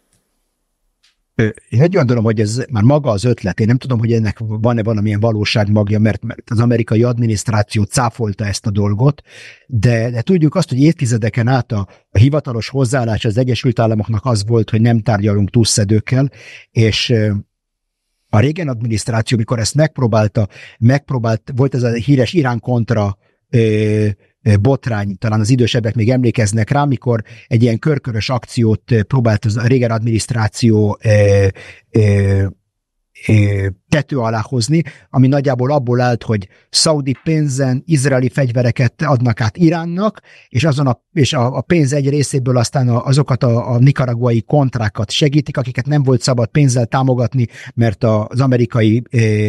Én úgy gondolom, hogy ez már maga az ötlet. Én nem tudom, hogy ennek van-e valamilyen valóság mert, mert az amerikai adminisztráció cáfolta ezt a dolgot, de, de tudjuk azt, hogy évtizedeken át a, a hivatalos hozzáállás az Egyesült Államoknak az volt, hogy nem tárgyalunk túlszedőkkel, és a régen adminisztráció, mikor ezt megpróbálta, megpróbált, volt ez a híres Irán kontra botrány, talán az idősebbek még emlékeznek rá, amikor egy ilyen körkörös akciót próbált az a régen adminisztráció tető alá hozni, ami nagyjából abból állt, hogy szaudi pénzen izraeli fegyvereket adnak át Iránnak, és, azon a, és a, a pénz egy részéből aztán a, azokat a, a nikaraguai kontrákat segítik, akiket nem volt szabad pénzzel támogatni, mert az amerikai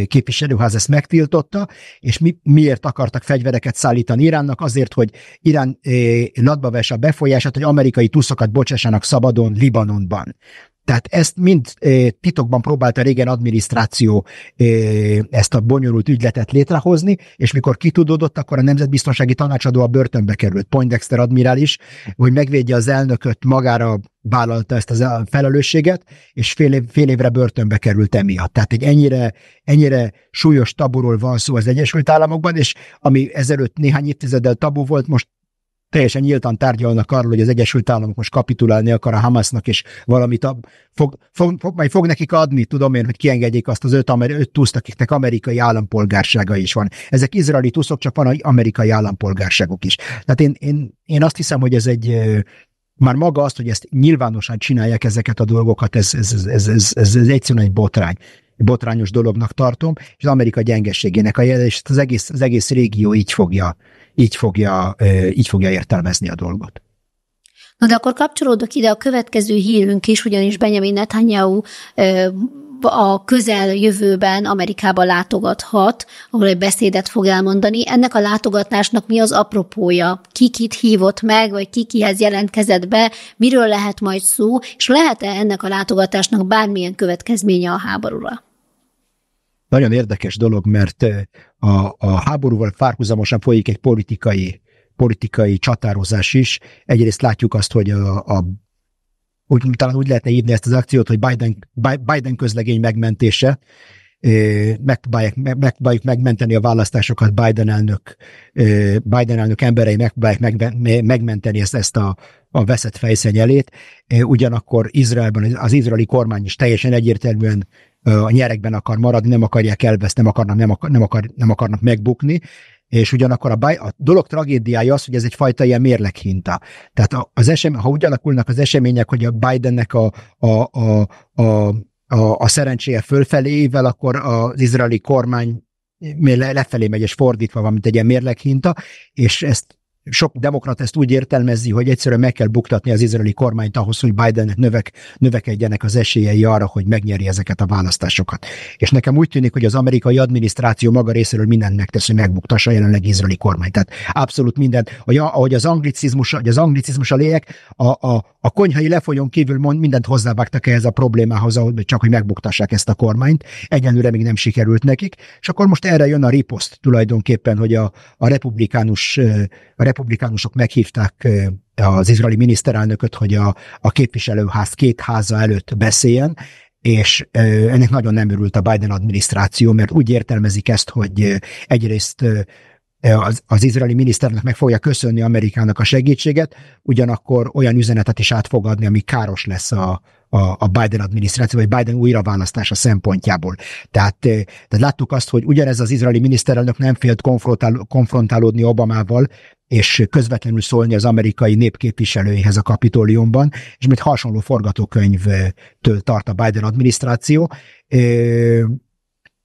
képviselőház ezt megtiltotta, és mi, miért akartak fegyvereket szállítani Iránnak? Azért, hogy Irán latba vesse a befolyását, hogy amerikai tuszokat bocsássanak szabadon Libanonban. Tehát ezt mind eh, titokban próbálta régen adminisztráció eh, ezt a bonyolult ügyletet létrehozni, és mikor kitudódott, akkor a Nemzetbiztonsági Tanácsadó a börtönbe került, Poindexter admirális, hogy megvédje az elnököt, magára vállalta ezt a eh, felelősséget, és fél, év, fél évre börtönbe került emiatt. Tehát egy ennyire, ennyire súlyos taburól van szó az Egyesült Államokban, és ami ezelőtt néhány évtizeddel tabu volt, most teljesen nyíltan tárgyalnak arról, hogy az Egyesült Államok most kapitulálni akar a Hamasnak, és valamit a, fog, fog, fog, majd fog nekik adni, tudom én, hogy kiengedjék azt az öt, amer, öt tuszt, akiknek amerikai állampolgársága is van. Ezek izraeli tuszok, csak van amerikai állampolgárságok is. Tehát én, én, én azt hiszem, hogy ez egy már maga azt, hogy ezt nyilvánosan csinálják ezeket a dolgokat, ez, ez, ez, ez, ez, ez, egyszerűen egy botrány botrányos dolognak tartom, és az Amerika gyengességének a jele, és az egész, az egész régió így fogja, így, fogja, így fogja értelmezni a dolgot. Na de akkor kapcsolódok ide a következő hírünk is, ugyanis Benjamin Netanyahu a közel jövőben Amerikába látogathat, ahol egy beszédet fog elmondani. Ennek a látogatásnak mi az apropója? Ki kit hívott meg, vagy ki kihez jelentkezett be? Miről lehet majd szó? És lehet-e ennek a látogatásnak bármilyen következménye a háborúra? Nagyon érdekes dolog, mert a, a háborúval párhuzamosan folyik egy politikai politikai csatározás is. Egyrészt látjuk azt, hogy a, a úgy, talán úgy lehetne írni ezt az akciót, hogy Biden, Biden közlegény megmentése, megpróbáljuk megpróbáljuk megmenteni a választásokat Biden elnök, Biden elnök emberei megpróbálják megmenteni ezt, ezt a, a veszett fejszenyelét. Ugyanakkor Izraelben az izraeli kormány is teljesen egyértelműen a nyerekben akar maradni, nem akarják elveszni, nem akarnak, nem, akar, nem, akar, nem akarnak megbukni, és ugyanakkor a, baj, a dolog tragédiája az, hogy ez egyfajta ilyen mérleghinta. Tehát az esem, ha alakulnak az események, hogy a Bidennek a, a, a, a a, a szerencséje fölfelé akkor az izraeli kormány lefelé megy, és fordítva van, mint egy ilyen mérleghinta, és ezt sok demokrat ezt úgy értelmezi, hogy egyszerűen meg kell buktatni az izraeli kormányt ahhoz, hogy Bidennek növek, növekedjenek az esélyei arra, hogy megnyeri ezeket a választásokat. És nekem úgy tűnik, hogy az amerikai adminisztráció maga részéről mindent megtesz, hogy megbuktassa a jelenleg izraeli kormányt. Tehát abszolút mindent. Ahogy az anglicizmus, ahogy az anglicizmus a lélek, a, a, a konyhai lefolyón kívül mond, mindent hozzávágtak ehhez a problémához, ahogy csak hogy megbuktassák ezt a kormányt. Egyelőre még nem sikerült nekik. És akkor most erre jön a riposzt tulajdonképpen, hogy a, a republikánus, a republikánusok meghívták eh, az izraeli miniszterelnököt, hogy a, a képviselőház két háza előtt beszéljen, és eh, ennek nagyon nem örült a Biden adminisztráció, mert úgy értelmezik ezt, hogy eh, egyrészt az, az izraeli miniszternek meg fogja köszönni Amerikának a segítséget, ugyanakkor olyan üzenetet is át ami káros lesz a, a, a Biden adminisztráció, vagy Biden újraválasztása szempontjából. Tehát, tehát láttuk azt, hogy ugyanez az izraeli miniszterelnök nem félt konfrontál, konfrontálódni Obamával, és közvetlenül szólni az amerikai népképviselőihez a kapitóliumban, és mint hasonló forgatókönyvtől tart a Biden adminisztráció.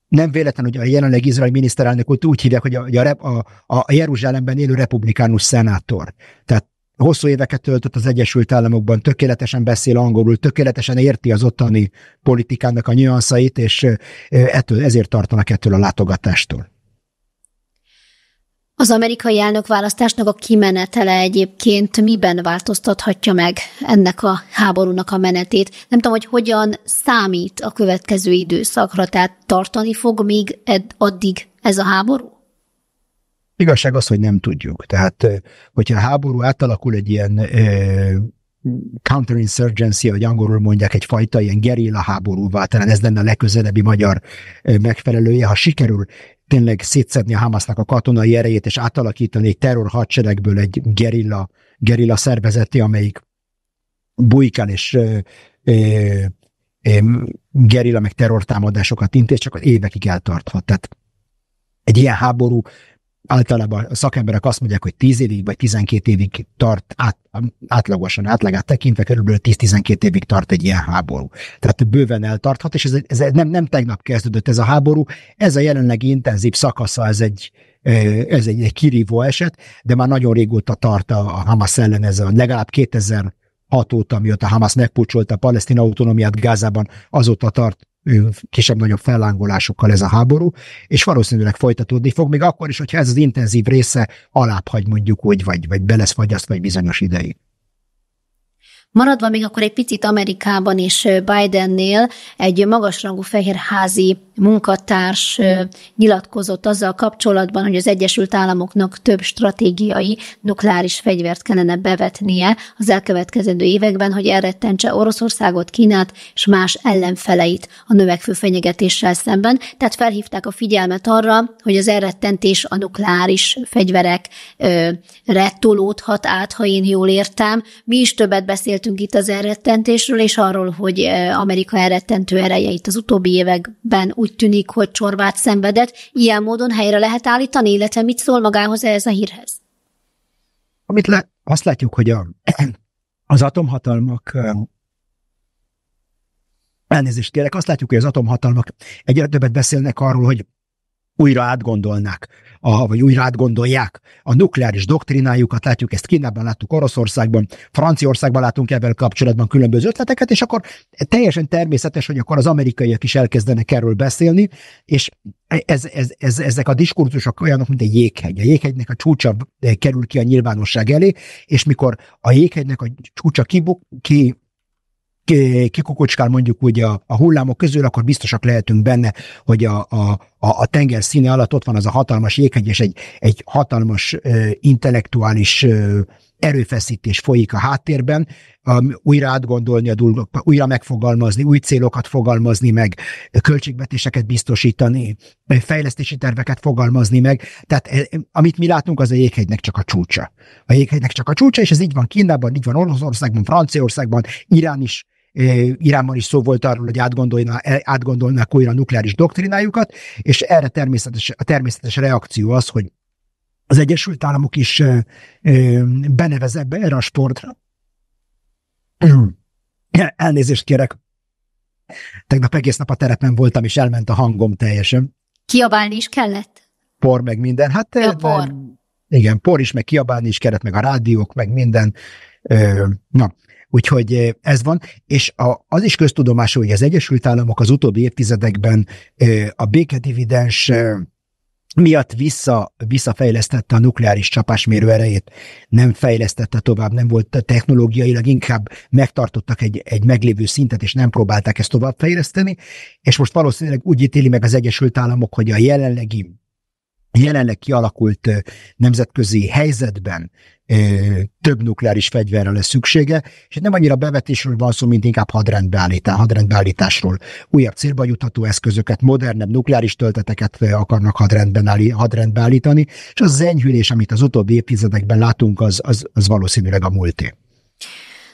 Nem véletlen, hogy a jelenleg izraeli miniszterelnök ott úgy hívják, hogy a, a, a Jeruzsálemben élő republikánus szenátor. Tehát hosszú éveket töltött az Egyesült Államokban, tökéletesen beszél angolul, tökéletesen érti az ottani politikának a nüanszait, és ettől, ezért tartanak ettől a látogatástól. Az amerikai elnökválasztásnak a kimenetele egyébként miben változtathatja meg ennek a háborúnak a menetét? Nem tudom, hogy hogyan számít a következő időszakra, tehát tartani fog még edd, addig ez a háború? Igazság az, hogy nem tudjuk. Tehát, hogyha a háború átalakul egy ilyen counterinsurgency, vagy angolul mondják, egy fajta ilyen gerilla háborúvá, talán ez lenne a legközelebbi magyar megfelelője, ha sikerül tényleg szétszedni a Hamasnak a katonai erejét, és átalakítani egy terror hadseregből egy gerilla, gerilla szervezeti, amelyik bujkán és ö, ö, ö, gerilla meg terrortámadásokat intéz, csak az évekig eltarthat. Tehát egy ilyen háború általában a szakemberek azt mondják, hogy 10 évig vagy 12 évig tart át, átlagosan, átlagát tekintve körülbelül 10-12 évig tart egy ilyen háború. Tehát bőven eltarthat, és ez, ez nem, nem tegnap kezdődött ez a háború, ez a jelenlegi intenzív szakasza, ez egy, ez egy, egy kirívó eset, de már nagyon régóta tart a, a Hamas ellen ez a legalább 2000 2006 óta, mióta Hamas megpucsolta a palesztin autonómiát Gázában, azóta tart kisebb-nagyobb fellángolásokkal ez a háború, és valószínűleg folytatódni fog, még akkor is, hogyha ez az intenzív része alább hagy mondjuk úgy, vagy, vagy be lesz fagyaszt, vagy bizonyos ideig. Maradva még akkor egy picit Amerikában és Bidennél egy magasrangú fehérházi munkatárs nyilatkozott azzal kapcsolatban, hogy az Egyesült Államoknak több stratégiai nukleáris fegyvert kellene bevetnie az elkövetkezendő években, hogy elrettentse Oroszországot, Kínát és más ellenfeleit a növekvő fenyegetéssel szemben. Tehát felhívták a figyelmet arra, hogy az elrettentés a nukleáris fegyverek tolódhat át, ha én jól értem. Mi is többet beszélt beszéltünk itt az elrettentésről, és arról, hogy eh, Amerika elrettentő ereje itt az utóbbi években úgy tűnik, hogy csorvát szenvedett. Ilyen módon helyre lehet állítani, illetve mit szól magához ez a hírhez? Amit le, azt látjuk, hogy a, az atomhatalmak eh, elnézést kérek, azt látjuk, hogy az atomhatalmak egyre többet beszélnek arról, hogy újra átgondolnák a, vagy újra átgondolják a nukleáris doktrinájukat, látjuk ezt Kínában, láttuk Oroszországban, Franciaországban látunk ebben kapcsolatban különböző ötleteket, és akkor teljesen természetes, hogy akkor az amerikaiak is elkezdenek erről beszélni, és ez, ez, ez, ezek a diskurzusok olyanok, mint egy jéghegy. A jéghegynek a csúcsa eh, kerül ki a nyilvánosság elé, és mikor a jéghegynek a csúcsa kibuk, ki kikukocskál mondjuk úgy a, a hullámok közül, akkor biztosak lehetünk benne, hogy a, a, a tenger színe alatt ott van az a hatalmas jéghegy, és egy, egy hatalmas ö, intellektuális ö, erőfeszítés folyik a háttérben, um, újra átgondolni a dolgokat, újra megfogalmazni, új célokat fogalmazni meg, költségvetéseket biztosítani, fejlesztési terveket fogalmazni meg. Tehát e, amit mi látunk, az a jéghegynek csak a csúcsa. A jéghegynek csak a csúcsa, és ez így van Kínában, így van Oroszországban, Franciaországban, Irán is Iránban is szó volt arról, hogy átgondolná, e, átgondolnák újra a nukleáris doktrinájukat, és erre természetes, a természetes reakció az, hogy az Egyesült Államok is benevez ebbe erre a sportra. Elnézést kérek. Tegnap egész nap a terepen voltam, és elment a hangom teljesen. Kiabálni is kellett? Por, meg minden. Hát, ja, eh, por. Igen, por is, meg kiabálni is kellett, meg a rádiók, meg minden. Na, Úgyhogy eh, ez van, és a, az is köztudomású, hogy az Egyesült Államok az utóbbi évtizedekben eh, a békedividens eh, miatt vissza, visszafejlesztette a nukleáris csapásmérő erejét, nem fejlesztette tovább, nem volt technológiailag, inkább megtartottak egy, egy meglévő szintet, és nem próbálták ezt tovább fejleszteni, és most valószínűleg úgy ítéli meg az Egyesült Államok, hogy a jelenlegi jelenleg kialakult nemzetközi helyzetben több nukleáris fegyverre lesz szüksége, és nem annyira bevetésről van szó, mint inkább hadrendbeállítás, hadrendbeállításról. Újabb célba jutható eszközöket, modernebb nukleáris tölteteket akarnak hadrendben áll, hadrendbeállítani, és az enyhülés, amit az utóbbi évtizedekben látunk, az, az, az valószínűleg a múlté.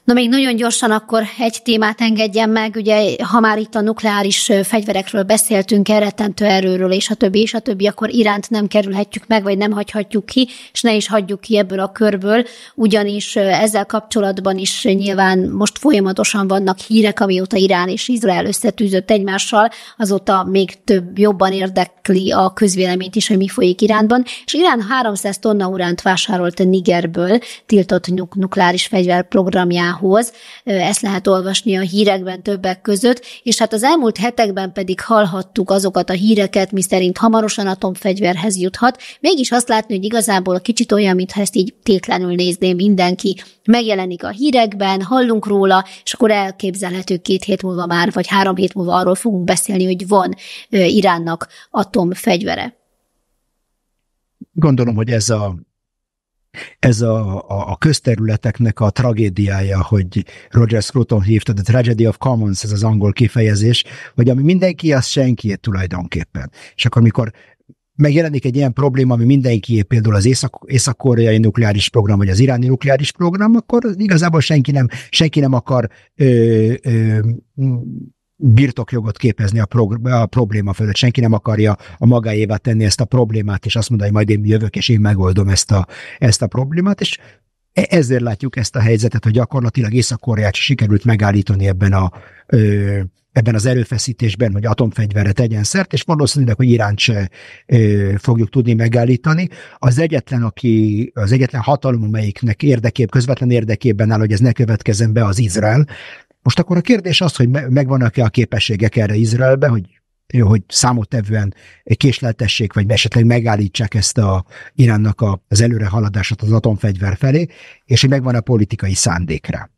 Na még nagyon gyorsan akkor egy témát engedjen meg, ugye ha már itt a nukleáris fegyverekről beszéltünk, elrettentő erőről és a többi, és a többi, akkor Iránt nem kerülhetjük meg, vagy nem hagyhatjuk ki, és ne is hagyjuk ki ebből a körből, ugyanis ezzel kapcsolatban is nyilván most folyamatosan vannak hírek, amióta Irán és Izrael összetűzött egymással, azóta még több jobban érdekli a közvéleményt is, hogy mi folyik Iránban, és Irán 300 tonna uránt vásárolt Nigerből tiltott nukleáris fegyverprogramjához Hoz, ezt lehet olvasni a hírekben többek között, és hát az elmúlt hetekben pedig hallhattuk azokat a híreket, miszerint hamarosan atomfegyverhez juthat, mégis azt látni, hogy igazából a kicsit olyan, mintha ezt így tétlenül nézné mindenki. Megjelenik a hírekben, hallunk róla, és akkor elképzelhető két hét múlva már, vagy három hét múlva arról fogunk beszélni, hogy van Iránnak atomfegyvere. Gondolom, hogy ez a ez a, a, a közterületeknek a tragédiája, hogy Roger Scruton hívta, The Tragedy of Commons, ez az angol kifejezés, hogy ami mindenki, az senki tulajdonképpen. És akkor, mikor megjelenik egy ilyen probléma, ami mindenki, például az észak, észak-koreai nukleáris program, vagy az iráni nukleáris program, akkor igazából senki nem, senki nem akar ö, ö, birtokjogot képezni a, prog- a probléma fölött. Senki nem akarja a magáévá tenni ezt a problémát, és azt mondani, hogy majd én jövök, és én megoldom ezt a, ezt a problémát, és e, ezért látjuk ezt a helyzetet, hogy gyakorlatilag Észak-Koreát sikerült megállítani ebben a ö, ebben az erőfeszítésben, hogy atomfegyverre tegyen szert, és valószínűleg, hogy Iránt se ö, fogjuk tudni megállítani. Az egyetlen, aki, az egyetlen hatalom, amelyiknek érdekében, közvetlen érdekében áll, hogy ez ne következzen be, az Izrael. Most akkor a kérdés az, hogy megvannak-e a képességek erre Izraelbe, hogy hogy számottevően késleltessék, vagy esetleg megállítsák ezt a Iránnak a, az előre haladását az atomfegyver felé, és hogy megvan a politikai szándékra.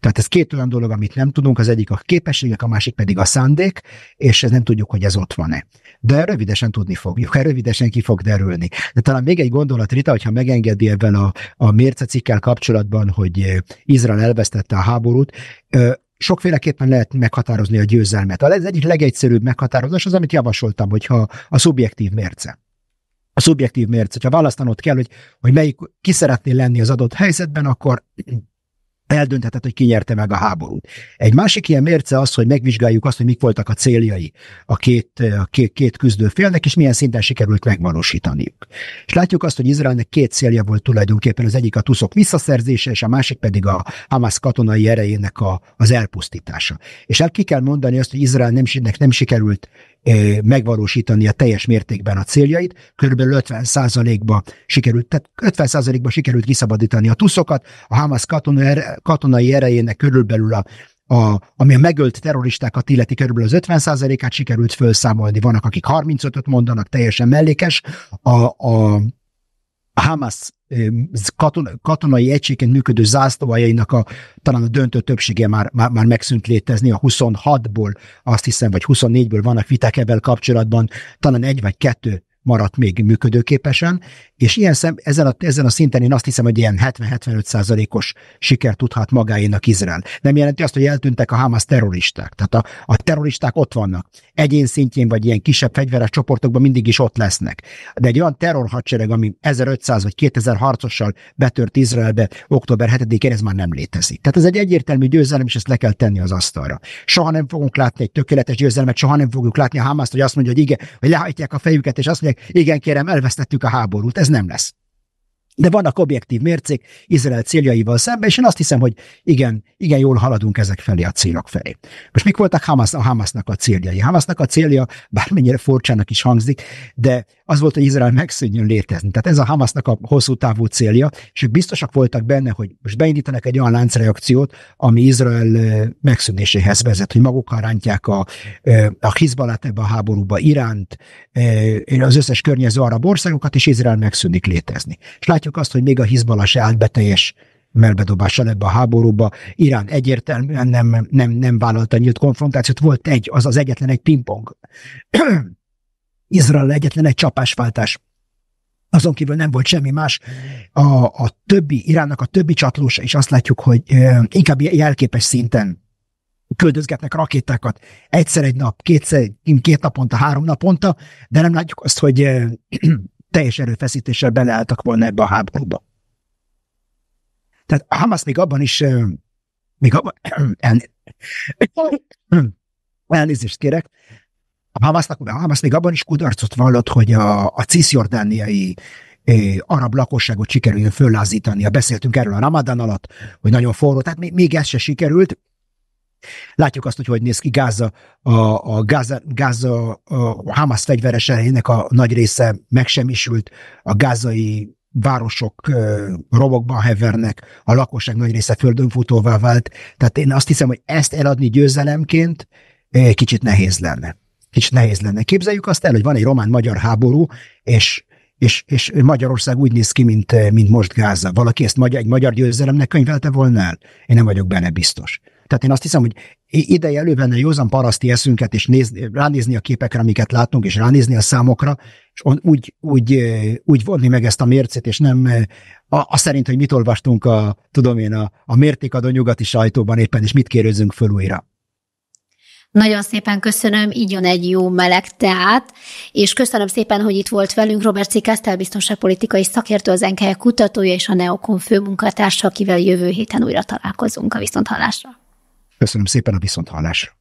Tehát ez két olyan dolog, amit nem tudunk, az egyik a képességek, a másik pedig a szándék, és ez nem tudjuk, hogy ez ott van-e. De rövidesen tudni fogjuk, rövidesen ki fog derülni. De talán még egy gondolat, Rita, hogyha megengedi ebben a, a mércecikkel kapcsolatban, hogy Izrael elvesztette a háborút, sokféleképpen lehet meghatározni a győzelmet. Az egyik legegyszerűbb meghatározás az, amit javasoltam, hogyha a szubjektív mérce. A szubjektív mérce, hogyha választanod kell, hogy, hogy melyik, ki szeretnél lenni az adott helyzetben, akkor eldönthetett, hogy ki nyerte meg a háborút. Egy másik ilyen mérce az, hogy megvizsgáljuk azt, hogy mik voltak a céljai a két, a két, két küzdő félnek és milyen szinten sikerült megvalósítaniuk. És látjuk azt, hogy Izraelnek két célja volt tulajdonképpen, az egyik a tuszok visszaszerzése, és a másik pedig a Hamas katonai erejének a, az elpusztítása. És el ki kell mondani azt, hogy Izrael nem, nem sikerült megvalósítani a teljes mértékben a céljait, körülbelül 50%-ba sikerült, tehát 50%-ba sikerült kiszabadítani a tuszokat, a Hamas katonai erejének körülbelül a a, ami a megölt terroristákat illeti körülbelül az 50%-át sikerült felszámolni, vannak akik 35-öt mondanak, teljesen mellékes, a, a, a Hamas katona, katonai egységként működő zászlóajainak a, talán a döntő többsége már, már, már megszűnt létezni, a 26-ból, azt hiszem, vagy 24-ből vannak viták ebben kapcsolatban, talán egy vagy kettő maradt még működőképesen, és ilyen szem, ezen, a, ezen a szinten én azt hiszem, hogy ilyen 70-75 százalékos siker tudhat magáénak Izrael. Nem jelenti azt, hogy eltűntek a Hamas terroristák. Tehát a, a terroristák ott vannak. Egyén szintjén, vagy ilyen kisebb fegyveres csoportokban mindig is ott lesznek. De egy olyan terrorhadsereg, ami 1500 vagy 2000 harcossal betört Izraelbe október 7-én, ez már nem létezik. Tehát ez egy egyértelmű győzelem, és ezt le kell tenni az asztalra. Soha nem fogunk látni egy tökéletes győzelmet, soha nem fogjuk látni a Hamaszt, hogy azt mondja, hogy igen, hogy lehajtják a fejüket, és azt mondja, igen kérem, elvesztettük a háborút, ez nem lesz. De vannak objektív mércék Izrael céljaival szemben, és én azt hiszem, hogy igen, igen jól haladunk ezek felé a célok felé. Most mik voltak Hamas, a Hamasnak a céljai? Hamasnak a célja, bármennyire furcsának is hangzik, de az volt, hogy Izrael megszűnjön létezni. Tehát ez a Hamasnak a hosszú távú célja, és ők biztosak voltak benne, hogy most beindítanak egy olyan láncreakciót, ami Izrael megszűnéséhez vezet, hogy magukkal rántják a, a Hizbalát ebbe a háborúba, Iránt, az összes környező arab országokat, és Izrael megszűnik létezni. És látjuk azt, hogy még a Hizbala se állt beteljes melbedobással ebbe a háborúba. Irán egyértelműen nem, nem, nem vállalta nyílt konfrontációt. Volt egy, az az egyetlen egy pingpong Izrael egyetlen egy csapásváltás. Azon kívül nem volt semmi más. A, a többi, Iránnak a többi csatlósa is azt látjuk, hogy inkább jelképes szinten küldözgetnek rakétákat egyszer egy nap, kétszer, két naponta, három naponta, de nem látjuk azt, hogy teljes erőfeszítéssel beleálltak volna ebbe a háborúba. Tehát a Hamas még abban is, még abban, elnézést kérek, a Hamasnak, a Hamas még abban is kudarcot vallott, hogy a, a cisjordániai eh, arab lakosságot sikerüljön A Beszéltünk erről a Ramadán alatt, hogy nagyon forró, tehát még, még ez se sikerült. Látjuk azt, hogy hogy néz ki Gáza, a, a Gáza, Gáza a Hamas fegyveres erejének a nagy része megsemmisült, a gázai városok eh, robokban hevernek, a lakosság nagy része földönfutóvá vált. Tehát én azt hiszem, hogy ezt eladni győzelemként eh, kicsit nehéz lenne és nehéz lenne. Képzeljük azt el, hogy van egy román-magyar háború, és és, és Magyarország úgy néz ki, mint, mint most Gáza. Valaki ezt magyar, egy magyar győzelemnek könyvelte volna el? Én nem vagyok benne biztos. Tehát én azt hiszem, hogy ideje elővenne józan paraszti eszünket, és néz, ránézni a képekre, amiket látunk, és ránézni a számokra, és úgy, úgy, úgy vonni meg ezt a mércét, és nem a szerint, hogy mit olvastunk a, tudom én, a, a mértékadó nyugati sajtóban éppen, és mit kérőzünk föl újra. Nagyon szépen köszönöm, így jön egy jó meleg teát, és köszönöm szépen, hogy itt volt velünk Robert C. Kesztel, biztonságpolitikai szakértő, az NKE kutatója és a Neokon főmunkatársa, akivel jövő héten újra találkozunk a viszonthallásra. Köszönöm szépen a viszonthallásra.